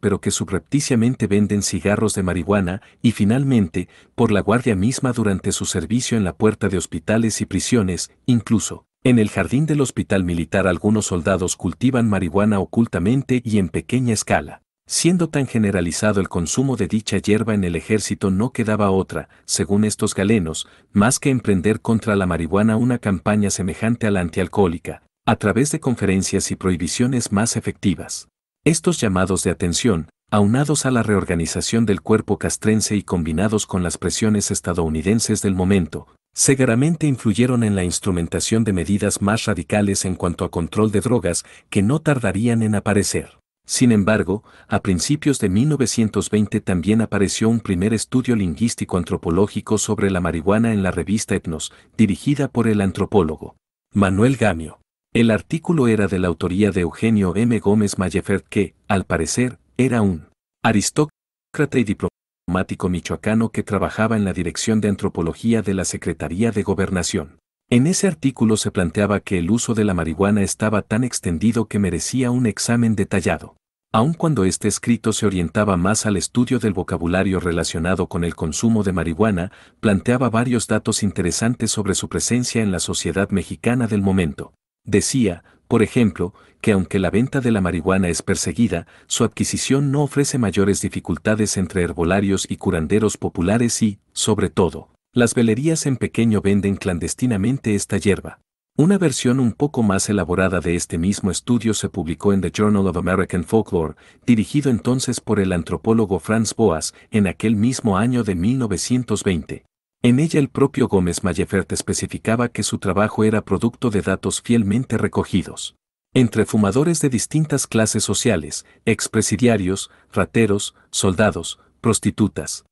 pero que subrepticiamente venden cigarros de marihuana y finalmente, por la guardia misma durante su servicio en la puerta de hospitales y prisiones, incluso, en el jardín del hospital militar algunos soldados cultivan marihuana ocultamente y en pequeña escala. Siendo tan generalizado el consumo de dicha hierba en el ejército no quedaba otra, según estos galenos, más que emprender contra la marihuana una campaña semejante a la antialcohólica, a través de conferencias y prohibiciones más efectivas. Estos llamados de atención, aunados a la reorganización del cuerpo castrense y combinados con las presiones estadounidenses del momento, seguramente influyeron en la instrumentación de medidas más radicales en cuanto a control de drogas que no tardarían en aparecer. Sin embargo, a principios de 1920 también apareció un primer estudio lingüístico antropológico sobre la marihuana en la revista Etnos, dirigida por el antropólogo Manuel Gamio. El artículo era de la autoría de Eugenio M. Gómez Mayefert que, al parecer, era un aristócrata y diplomático michoacano que trabajaba en la Dirección de Antropología de la Secretaría de Gobernación. En ese artículo se planteaba que el uso de la marihuana estaba tan extendido que merecía un examen detallado. Aun cuando este escrito se orientaba más al estudio del vocabulario relacionado con el consumo de marihuana, planteaba varios datos interesantes sobre su presencia en la sociedad mexicana del momento. Decía, por ejemplo, que aunque la venta de la marihuana es perseguida, su adquisición no ofrece mayores dificultades entre herbolarios y curanderos populares y, sobre todo, las velerías en pequeño venden clandestinamente esta hierba. Una versión un poco más elaborada de este mismo estudio se publicó en The Journal of American Folklore, dirigido entonces por el antropólogo Franz Boas, en aquel mismo año de 1920. En ella el propio Gómez Mallefert especificaba que su trabajo era producto de datos fielmente recogidos. Entre fumadores de distintas clases sociales, expresidiarios, rateros, soldados, prostitutas,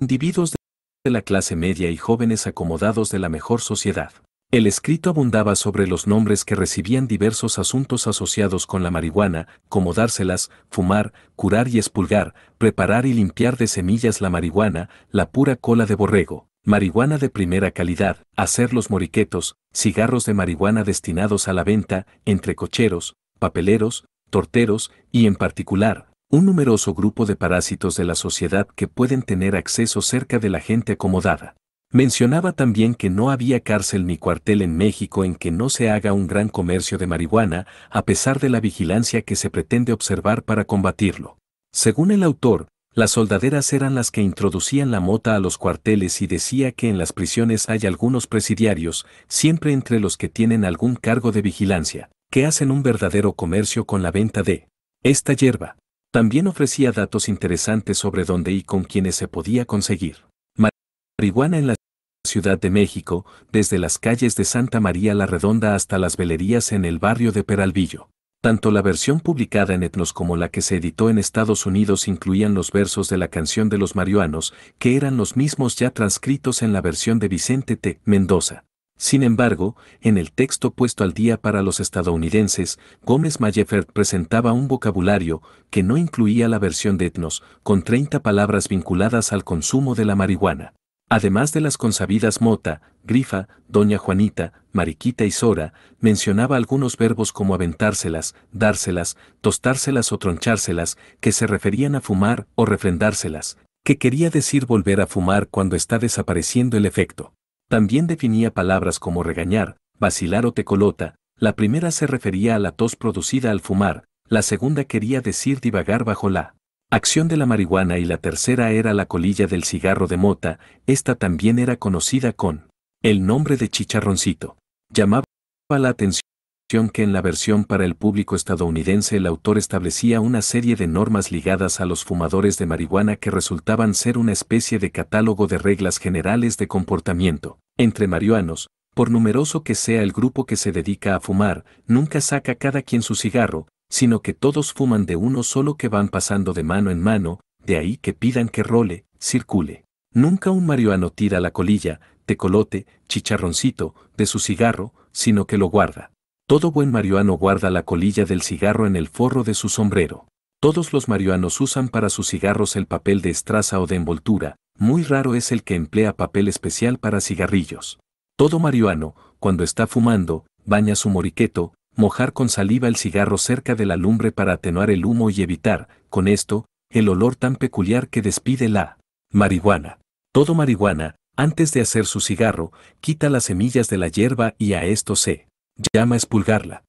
individuos de la clase media y jóvenes acomodados de la mejor sociedad. El escrito abundaba sobre los nombres que recibían diversos asuntos asociados con la marihuana, como dárselas, fumar, curar y espulgar, preparar y limpiar de semillas la marihuana, la pura cola de borrego, marihuana de primera calidad, hacer los moriquetos, cigarros de marihuana destinados a la venta, entre cocheros, papeleros, torteros y en particular, un numeroso grupo de parásitos de la sociedad que pueden tener acceso cerca de la gente acomodada. Mencionaba también que no había cárcel ni cuartel en México en que no se haga un gran comercio de marihuana, a pesar de la vigilancia que se pretende observar para combatirlo. Según el autor, las soldaderas eran las que introducían la mota a los cuarteles y decía que en las prisiones hay algunos presidiarios, siempre entre los que tienen algún cargo de vigilancia, que hacen un verdadero comercio con la venta de esta hierba. También ofrecía datos interesantes sobre dónde y con quiénes se podía conseguir marihuana en la Ciudad de México, desde las calles de Santa María la Redonda hasta las velerías en el barrio de Peralvillo. Tanto la versión publicada en Etnos como la que se editó en Estados Unidos incluían los versos de la canción de los marihuanos, que eran los mismos ya transcritos en la versión de Vicente T. Mendoza. Sin embargo, en el texto puesto al día para los estadounidenses, Gómez Mayeffert presentaba un vocabulario que no incluía la versión de Etnos, con 30 palabras vinculadas al consumo de la marihuana. Además de las consabidas mota, grifa, doña Juanita, mariquita y sora, mencionaba algunos verbos como aventárselas, dárselas, tostárselas o tronchárselas, que se referían a fumar o refrendárselas, que quería decir volver a fumar cuando está desapareciendo el efecto. También definía palabras como regañar, vacilar o tecolota, la primera se refería a la tos producida al fumar, la segunda quería decir divagar bajo la Acción de la marihuana y la tercera era la colilla del cigarro de mota, esta también era conocida con el nombre de chicharroncito. Llamaba la atención que en la versión para el público estadounidense el autor establecía una serie de normas ligadas a los fumadores de marihuana que resultaban ser una especie de catálogo de reglas generales de comportamiento. Entre marihuanos, por numeroso que sea el grupo que se dedica a fumar, nunca saca cada quien su cigarro, sino que todos fuman de uno solo que van pasando de mano en mano, de ahí que pidan que role, circule. Nunca un marihuano tira la colilla, tecolote, chicharroncito, de su cigarro, sino que lo guarda. Todo buen marihuano guarda la colilla del cigarro en el forro de su sombrero. Todos los marihuanos usan para sus cigarros el papel de estraza o de envoltura, muy raro es el que emplea papel especial para cigarrillos. Todo marihuano, cuando está fumando, baña su moriqueto, mojar con saliva el cigarro cerca de la lumbre para atenuar el humo y evitar, con esto, el olor tan peculiar que despide la marihuana. Todo marihuana, antes de hacer su cigarro, quita las semillas de la hierba y a esto se llama espulgarla.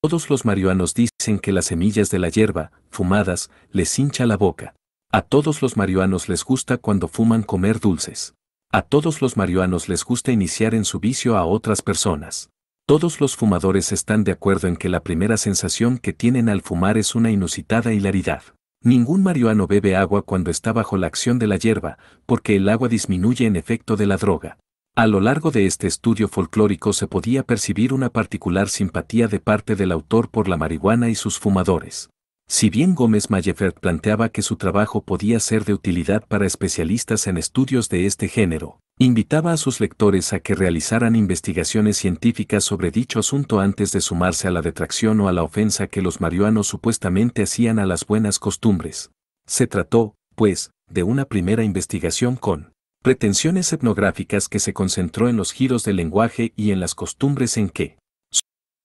Todos los marihuanos dicen que las semillas de la hierba, fumadas, les hincha la boca. A todos los marihuanos les gusta cuando fuman comer dulces. A todos los marihuanos les gusta iniciar en su vicio a otras personas. Todos los fumadores están de acuerdo en que la primera sensación que tienen al fumar es una inusitada hilaridad. Ningún marihuano bebe agua cuando está bajo la acción de la hierba, porque el agua disminuye en efecto de la droga. A lo largo de este estudio folclórico se podía percibir una particular simpatía de parte del autor por la marihuana y sus fumadores. Si bien Gómez Mayefert planteaba que su trabajo podía ser de utilidad para especialistas en estudios de este género, Invitaba a sus lectores a que realizaran investigaciones científicas sobre dicho asunto antes de sumarse a la detracción o a la ofensa que los marihuanos supuestamente hacían a las buenas costumbres. Se trató, pues, de una primera investigación con pretensiones etnográficas que se concentró en los giros del lenguaje y en las costumbres en que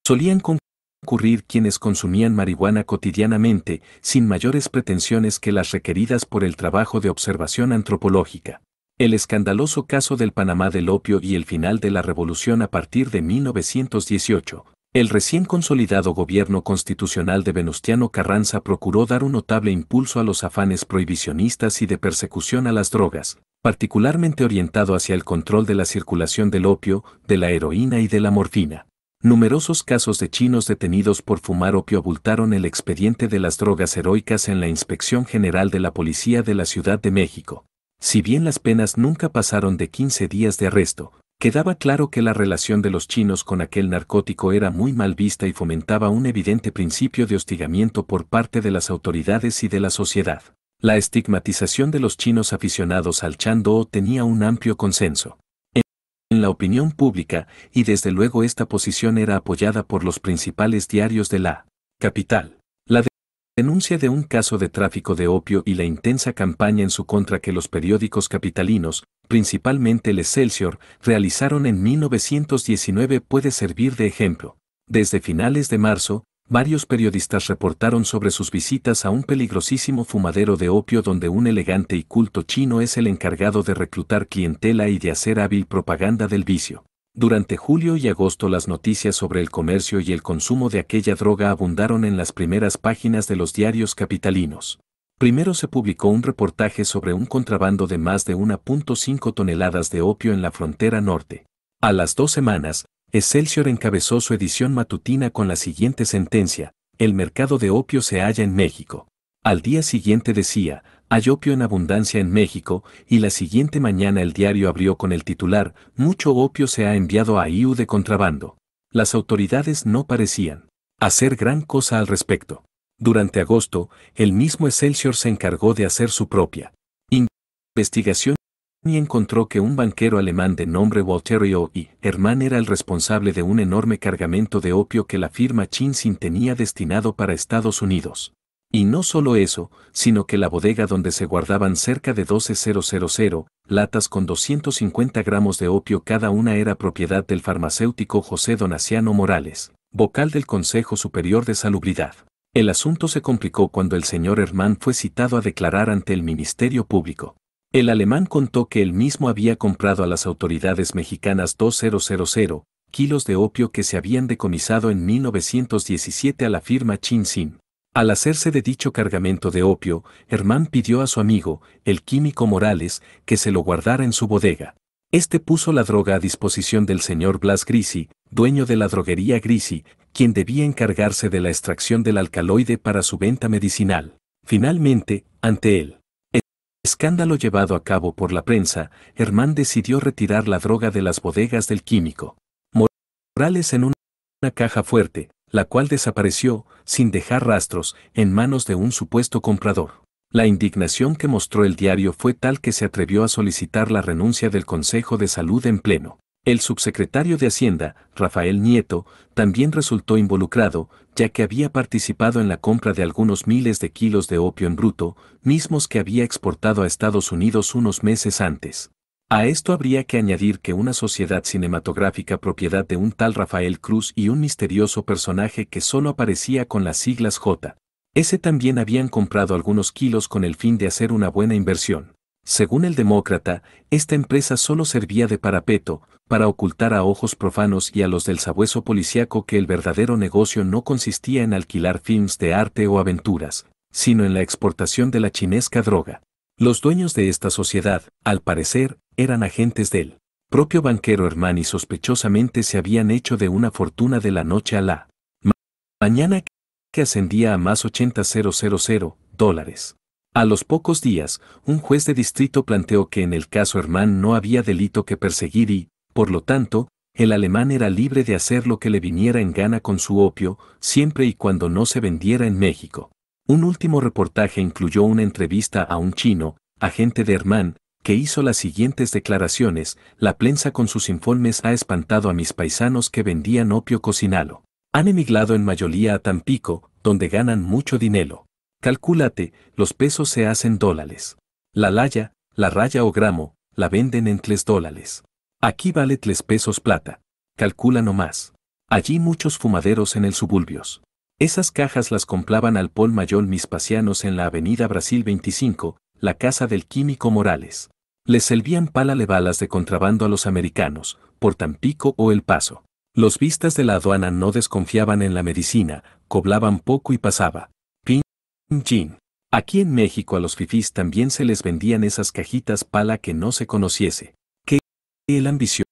solían concurrir quienes consumían marihuana cotidianamente, sin mayores pretensiones que las requeridas por el trabajo de observación antropológica. El escandaloso caso del Panamá del opio y el final de la revolución a partir de 1918. El recién consolidado gobierno constitucional de Venustiano Carranza procuró dar un notable impulso a los afanes prohibicionistas y de persecución a las drogas, particularmente orientado hacia el control de la circulación del opio, de la heroína y de la morfina. Numerosos casos de chinos detenidos por fumar opio abultaron el expediente de las drogas heroicas en la Inspección General de la Policía de la Ciudad de México. Si bien las penas nunca pasaron de 15 días de arresto, quedaba claro que la relación de los chinos con aquel narcótico era muy mal vista y fomentaba un evidente principio de hostigamiento por parte de las autoridades y de la sociedad. La estigmatización de los chinos aficionados al Chando tenía un amplio consenso. En la opinión pública, y desde luego esta posición era apoyada por los principales diarios de la capital denuncia de un caso de tráfico de opio y la intensa campaña en su contra que los periódicos capitalinos, principalmente el Excelsior, realizaron en 1919 puede servir de ejemplo. Desde finales de marzo, varios periodistas reportaron sobre sus visitas a un peligrosísimo fumadero de opio donde un elegante y culto chino es el encargado de reclutar clientela y de hacer hábil propaganda del vicio. Durante julio y agosto las noticias sobre el comercio y el consumo de aquella droga abundaron en las primeras páginas de los diarios capitalinos. Primero se publicó un reportaje sobre un contrabando de más de 1.5 toneladas de opio en la frontera norte. A las dos semanas, Excelsior encabezó su edición matutina con la siguiente sentencia, el mercado de opio se halla en México. Al día siguiente decía, hay opio en abundancia en México y la siguiente mañana el diario abrió con el titular, mucho opio se ha enviado a IU de contrabando. Las autoridades no parecían hacer gran cosa al respecto. Durante agosto, el mismo Excelsior se encargó de hacer su propia investigación y encontró que un banquero alemán de nombre Walterio y Hermann era el responsable de un enorme cargamento de opio que la firma Chinsin tenía destinado para Estados Unidos. Y no solo eso, sino que la bodega donde se guardaban cerca de 12.000 latas con 250 gramos de opio cada una era propiedad del farmacéutico José Donaciano Morales, vocal del Consejo Superior de Salubridad. El asunto se complicó cuando el señor Hermann fue citado a declarar ante el Ministerio Público. El alemán contó que él mismo había comprado a las autoridades mexicanas 2000 kilos de opio que se habían decomisado en 1917 a la firma Sin. Al hacerse de dicho cargamento de opio, Hermán pidió a su amigo, el químico Morales, que se lo guardara en su bodega. Este puso la droga a disposición del señor Blas Grisi, dueño de la droguería Grisi, quien debía encargarse de la extracción del alcaloide para su venta medicinal. Finalmente, ante él, escándalo llevado a cabo por la prensa, Hermán decidió retirar la droga de las bodegas del químico. Morales en una caja fuerte, la cual desapareció, sin dejar rastros, en manos de un supuesto comprador. La indignación que mostró el diario fue tal que se atrevió a solicitar la renuncia del Consejo de Salud en pleno. El subsecretario de Hacienda, Rafael Nieto, también resultó involucrado, ya que había participado en la compra de algunos miles de kilos de opio en bruto, mismos que había exportado a Estados Unidos unos meses antes. A esto habría que añadir que una sociedad cinematográfica propiedad de un tal Rafael Cruz y un misterioso personaje que solo aparecía con las siglas J. Ese también habían comprado algunos kilos con el fin de hacer una buena inversión. Según el demócrata, esta empresa solo servía de parapeto, para ocultar a ojos profanos y a los del sabueso policíaco que el verdadero negocio no consistía en alquilar films de arte o aventuras, sino en la exportación de la chinesca droga. Los dueños de esta sociedad, al parecer, eran agentes del propio banquero y sospechosamente se habían hecho de una fortuna de la noche a la mañana que ascendía a más 80.000 dólares. A los pocos días, un juez de distrito planteó que en el caso Hermann no había delito que perseguir y, por lo tanto, el alemán era libre de hacer lo que le viniera en gana con su opio, siempre y cuando no se vendiera en México. Un último reportaje incluyó una entrevista a un chino, agente de Hermann, que hizo las siguientes declaraciones, la prensa con sus informes ha espantado a mis paisanos que vendían opio cocinalo. Han emigrado en mayoría a Tampico, donde ganan mucho dinero. Calcúlate, los pesos se hacen dólares. La laya, la raya o gramo, la venden en tres dólares. Aquí vale tres pesos plata. Calcula nomás. Allí muchos fumaderos en el suburbios. Esas cajas las compraban al Pol Mayor mis pasianos en la avenida Brasil 25, la casa del químico Morales. Les servían pala le balas de contrabando a los americanos, por Tampico o El Paso. Los vistas de la aduana no desconfiaban en la medicina, coblaban poco y pasaba. Pin, chin. Aquí en México a los fifís también se les vendían esas cajitas pala que no se conociese. ¿Qué el ambicioso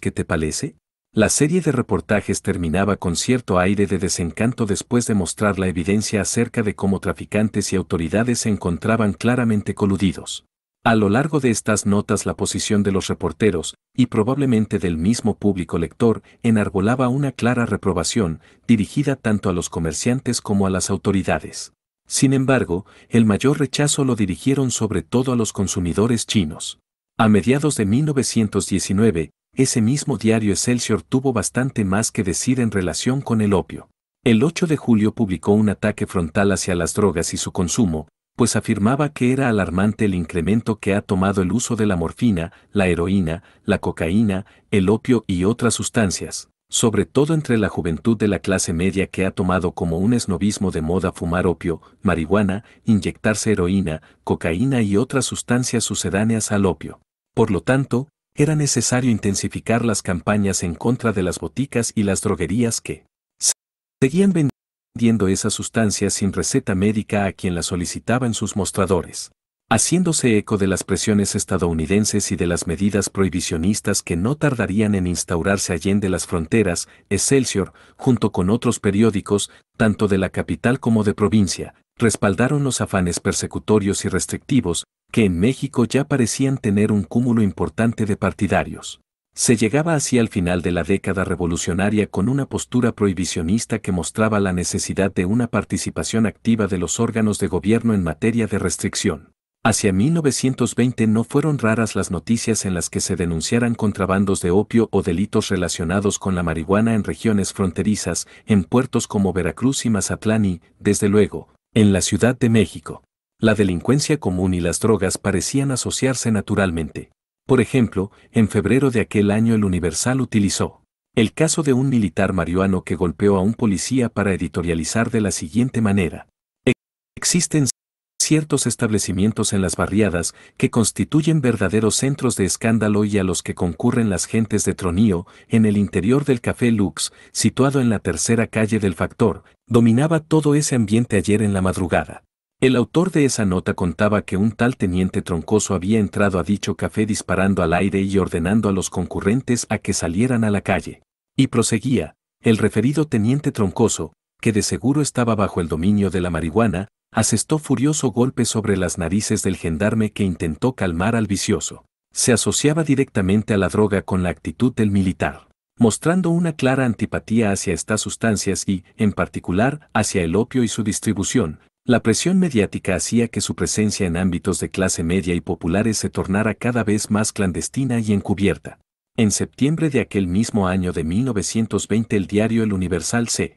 que te parece? La serie de reportajes terminaba con cierto aire de desencanto después de mostrar la evidencia acerca de cómo traficantes y autoridades se encontraban claramente coludidos. A lo largo de estas notas la posición de los reporteros, y probablemente del mismo público lector, enarbolaba una clara reprobación, dirigida tanto a los comerciantes como a las autoridades. Sin embargo, el mayor rechazo lo dirigieron sobre todo a los consumidores chinos. A mediados de 1919, ese mismo diario Excelsior tuvo bastante más que decir en relación con el opio. El 8 de julio publicó un ataque frontal hacia las drogas y su consumo, pues afirmaba que era alarmante el incremento que ha tomado el uso de la morfina, la heroína, la cocaína, el opio y otras sustancias, sobre todo entre la juventud de la clase media que ha tomado como un esnovismo de moda fumar opio, marihuana, inyectarse heroína, cocaína y otras sustancias sucedáneas al opio. Por lo tanto, era necesario intensificar las campañas en contra de las boticas y las droguerías que seguían vendiendo esa sustancias sin receta médica a quien las solicitaban sus mostradores, haciéndose eco de las presiones estadounidenses y de las medidas prohibicionistas que no tardarían en instaurarse allende las fronteras, Excelsior, junto con otros periódicos, tanto de la capital como de provincia, respaldaron los afanes persecutorios y restrictivos que en México ya parecían tener un cúmulo importante de partidarios. Se llegaba así al final de la década revolucionaria con una postura prohibicionista que mostraba la necesidad de una participación activa de los órganos de gobierno en materia de restricción. Hacia 1920 no fueron raras las noticias en las que se denunciaran contrabandos de opio o delitos relacionados con la marihuana en regiones fronterizas, en puertos como Veracruz y Mazatlán y, desde luego, en la Ciudad de México. La delincuencia común y las drogas parecían asociarse naturalmente. Por ejemplo, en febrero de aquel año el Universal utilizó el caso de un militar marihuano que golpeó a un policía para editorializar de la siguiente manera. Existen ciertos establecimientos en las barriadas que constituyen verdaderos centros de escándalo y a los que concurren las gentes de Tronío, en el interior del Café Lux, situado en la tercera calle del Factor, dominaba todo ese ambiente ayer en la madrugada. El autor de esa nota contaba que un tal teniente troncoso había entrado a dicho café disparando al aire y ordenando a los concurrentes a que salieran a la calle. Y proseguía, el referido teniente troncoso, que de seguro estaba bajo el dominio de la marihuana, asestó furioso golpe sobre las narices del gendarme que intentó calmar al vicioso. Se asociaba directamente a la droga con la actitud del militar, mostrando una clara antipatía hacia estas sustancias y, en particular, hacia el opio y su distribución, la presión mediática hacía que su presencia en ámbitos de clase media y populares se tornara cada vez más clandestina y encubierta. En septiembre de aquel mismo año de 1920 el diario El Universal se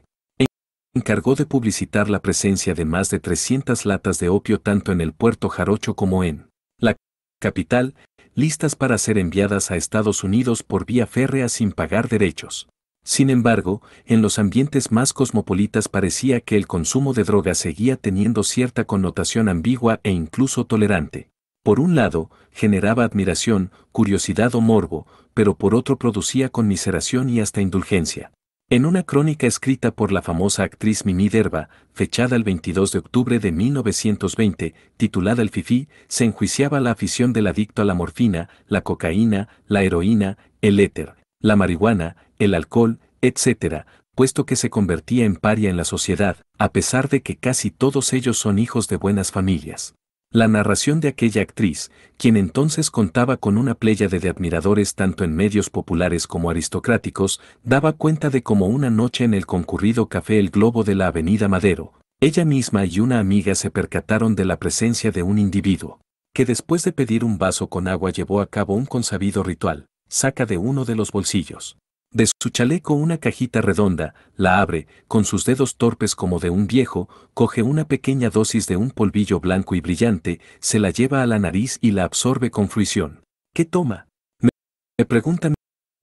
encargó de publicitar la presencia de más de 300 latas de opio tanto en el puerto Jarocho como en la capital, listas para ser enviadas a Estados Unidos por vía férrea sin pagar derechos. Sin embargo, en los ambientes más cosmopolitas parecía que el consumo de drogas seguía teniendo cierta connotación ambigua e incluso tolerante. Por un lado, generaba admiración, curiosidad o morbo, pero por otro producía conmiseración y hasta indulgencia. En una crónica escrita por la famosa actriz Mimi Derba, fechada el 22 de octubre de 1920, titulada El Fifí, se enjuiciaba la afición del adicto a la morfina, la cocaína, la heroína, el éter, la marihuana, el alcohol, etc., puesto que se convertía en paria en la sociedad, a pesar de que casi todos ellos son hijos de buenas familias. La narración de aquella actriz, quien entonces contaba con una pléyade de admiradores tanto en medios populares como aristocráticos, daba cuenta de cómo una noche en el concurrido café El Globo de la Avenida Madero, ella misma y una amiga se percataron de la presencia de un individuo, que después de pedir un vaso con agua llevó a cabo un consabido ritual, saca de uno de los bolsillos de su chaleco una cajita redonda, la abre, con sus dedos torpes como de un viejo, coge una pequeña dosis de un polvillo blanco y brillante, se la lleva a la nariz y la absorbe con fruición. ¿Qué toma? Me, pregunta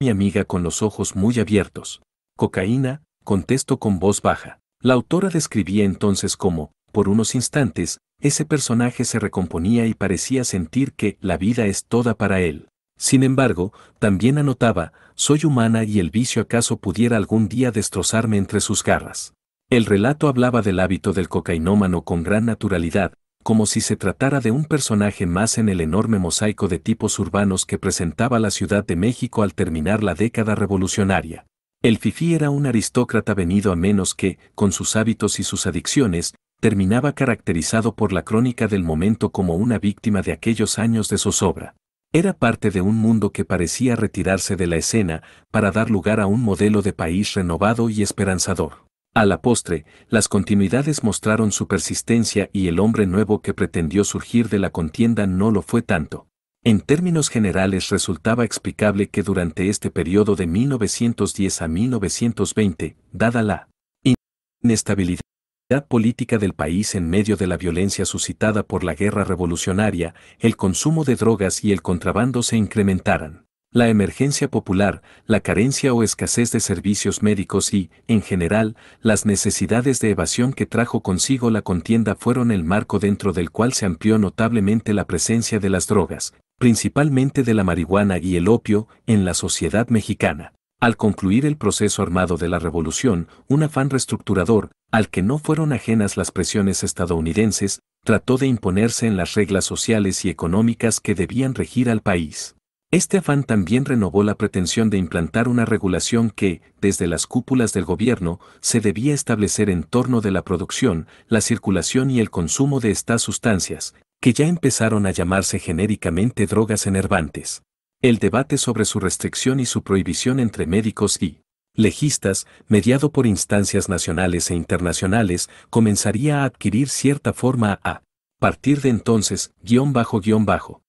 mi amiga con los ojos muy abiertos. Cocaína, contesto con voz baja. La autora describía entonces cómo, por unos instantes, ese personaje se recomponía y parecía sentir que la vida es toda para él. Sin embargo, también anotaba, soy humana y el vicio acaso pudiera algún día destrozarme entre sus garras. El relato hablaba del hábito del cocainómano con gran naturalidad, como si se tratara de un personaje más en el enorme mosaico de tipos urbanos que presentaba la Ciudad de México al terminar la década revolucionaria. El Fifi era un aristócrata venido a menos que, con sus hábitos y sus adicciones, terminaba caracterizado por la crónica del momento como una víctima de aquellos años de zozobra. Era parte de un mundo que parecía retirarse de la escena para dar lugar a un modelo de país renovado y esperanzador. A la postre, las continuidades mostraron su persistencia y el hombre nuevo que pretendió surgir de la contienda no lo fue tanto. En términos generales resultaba explicable que durante este periodo de 1910 a 1920, dada la inestabilidad política del país en medio de la violencia suscitada por la guerra revolucionaria, el consumo de drogas y el contrabando se incrementaran. La emergencia popular, la carencia o escasez de servicios médicos y, en general, las necesidades de evasión que trajo consigo la contienda fueron el marco dentro del cual se amplió notablemente la presencia de las drogas, principalmente de la marihuana y el opio, en la sociedad mexicana. Al concluir el proceso armado de la revolución, un afán reestructurador, al que no fueron ajenas las presiones estadounidenses, trató de imponerse en las reglas sociales y económicas que debían regir al país. Este afán también renovó la pretensión de implantar una regulación que, desde las cúpulas del gobierno, se debía establecer en torno de la producción, la circulación y el consumo de estas sustancias, que ya empezaron a llamarse genéricamente drogas enervantes. El debate sobre su restricción y su prohibición entre médicos y legistas, mediado por instancias nacionales e internacionales, comenzaría a adquirir cierta forma a partir de entonces, guión bajo guión bajo.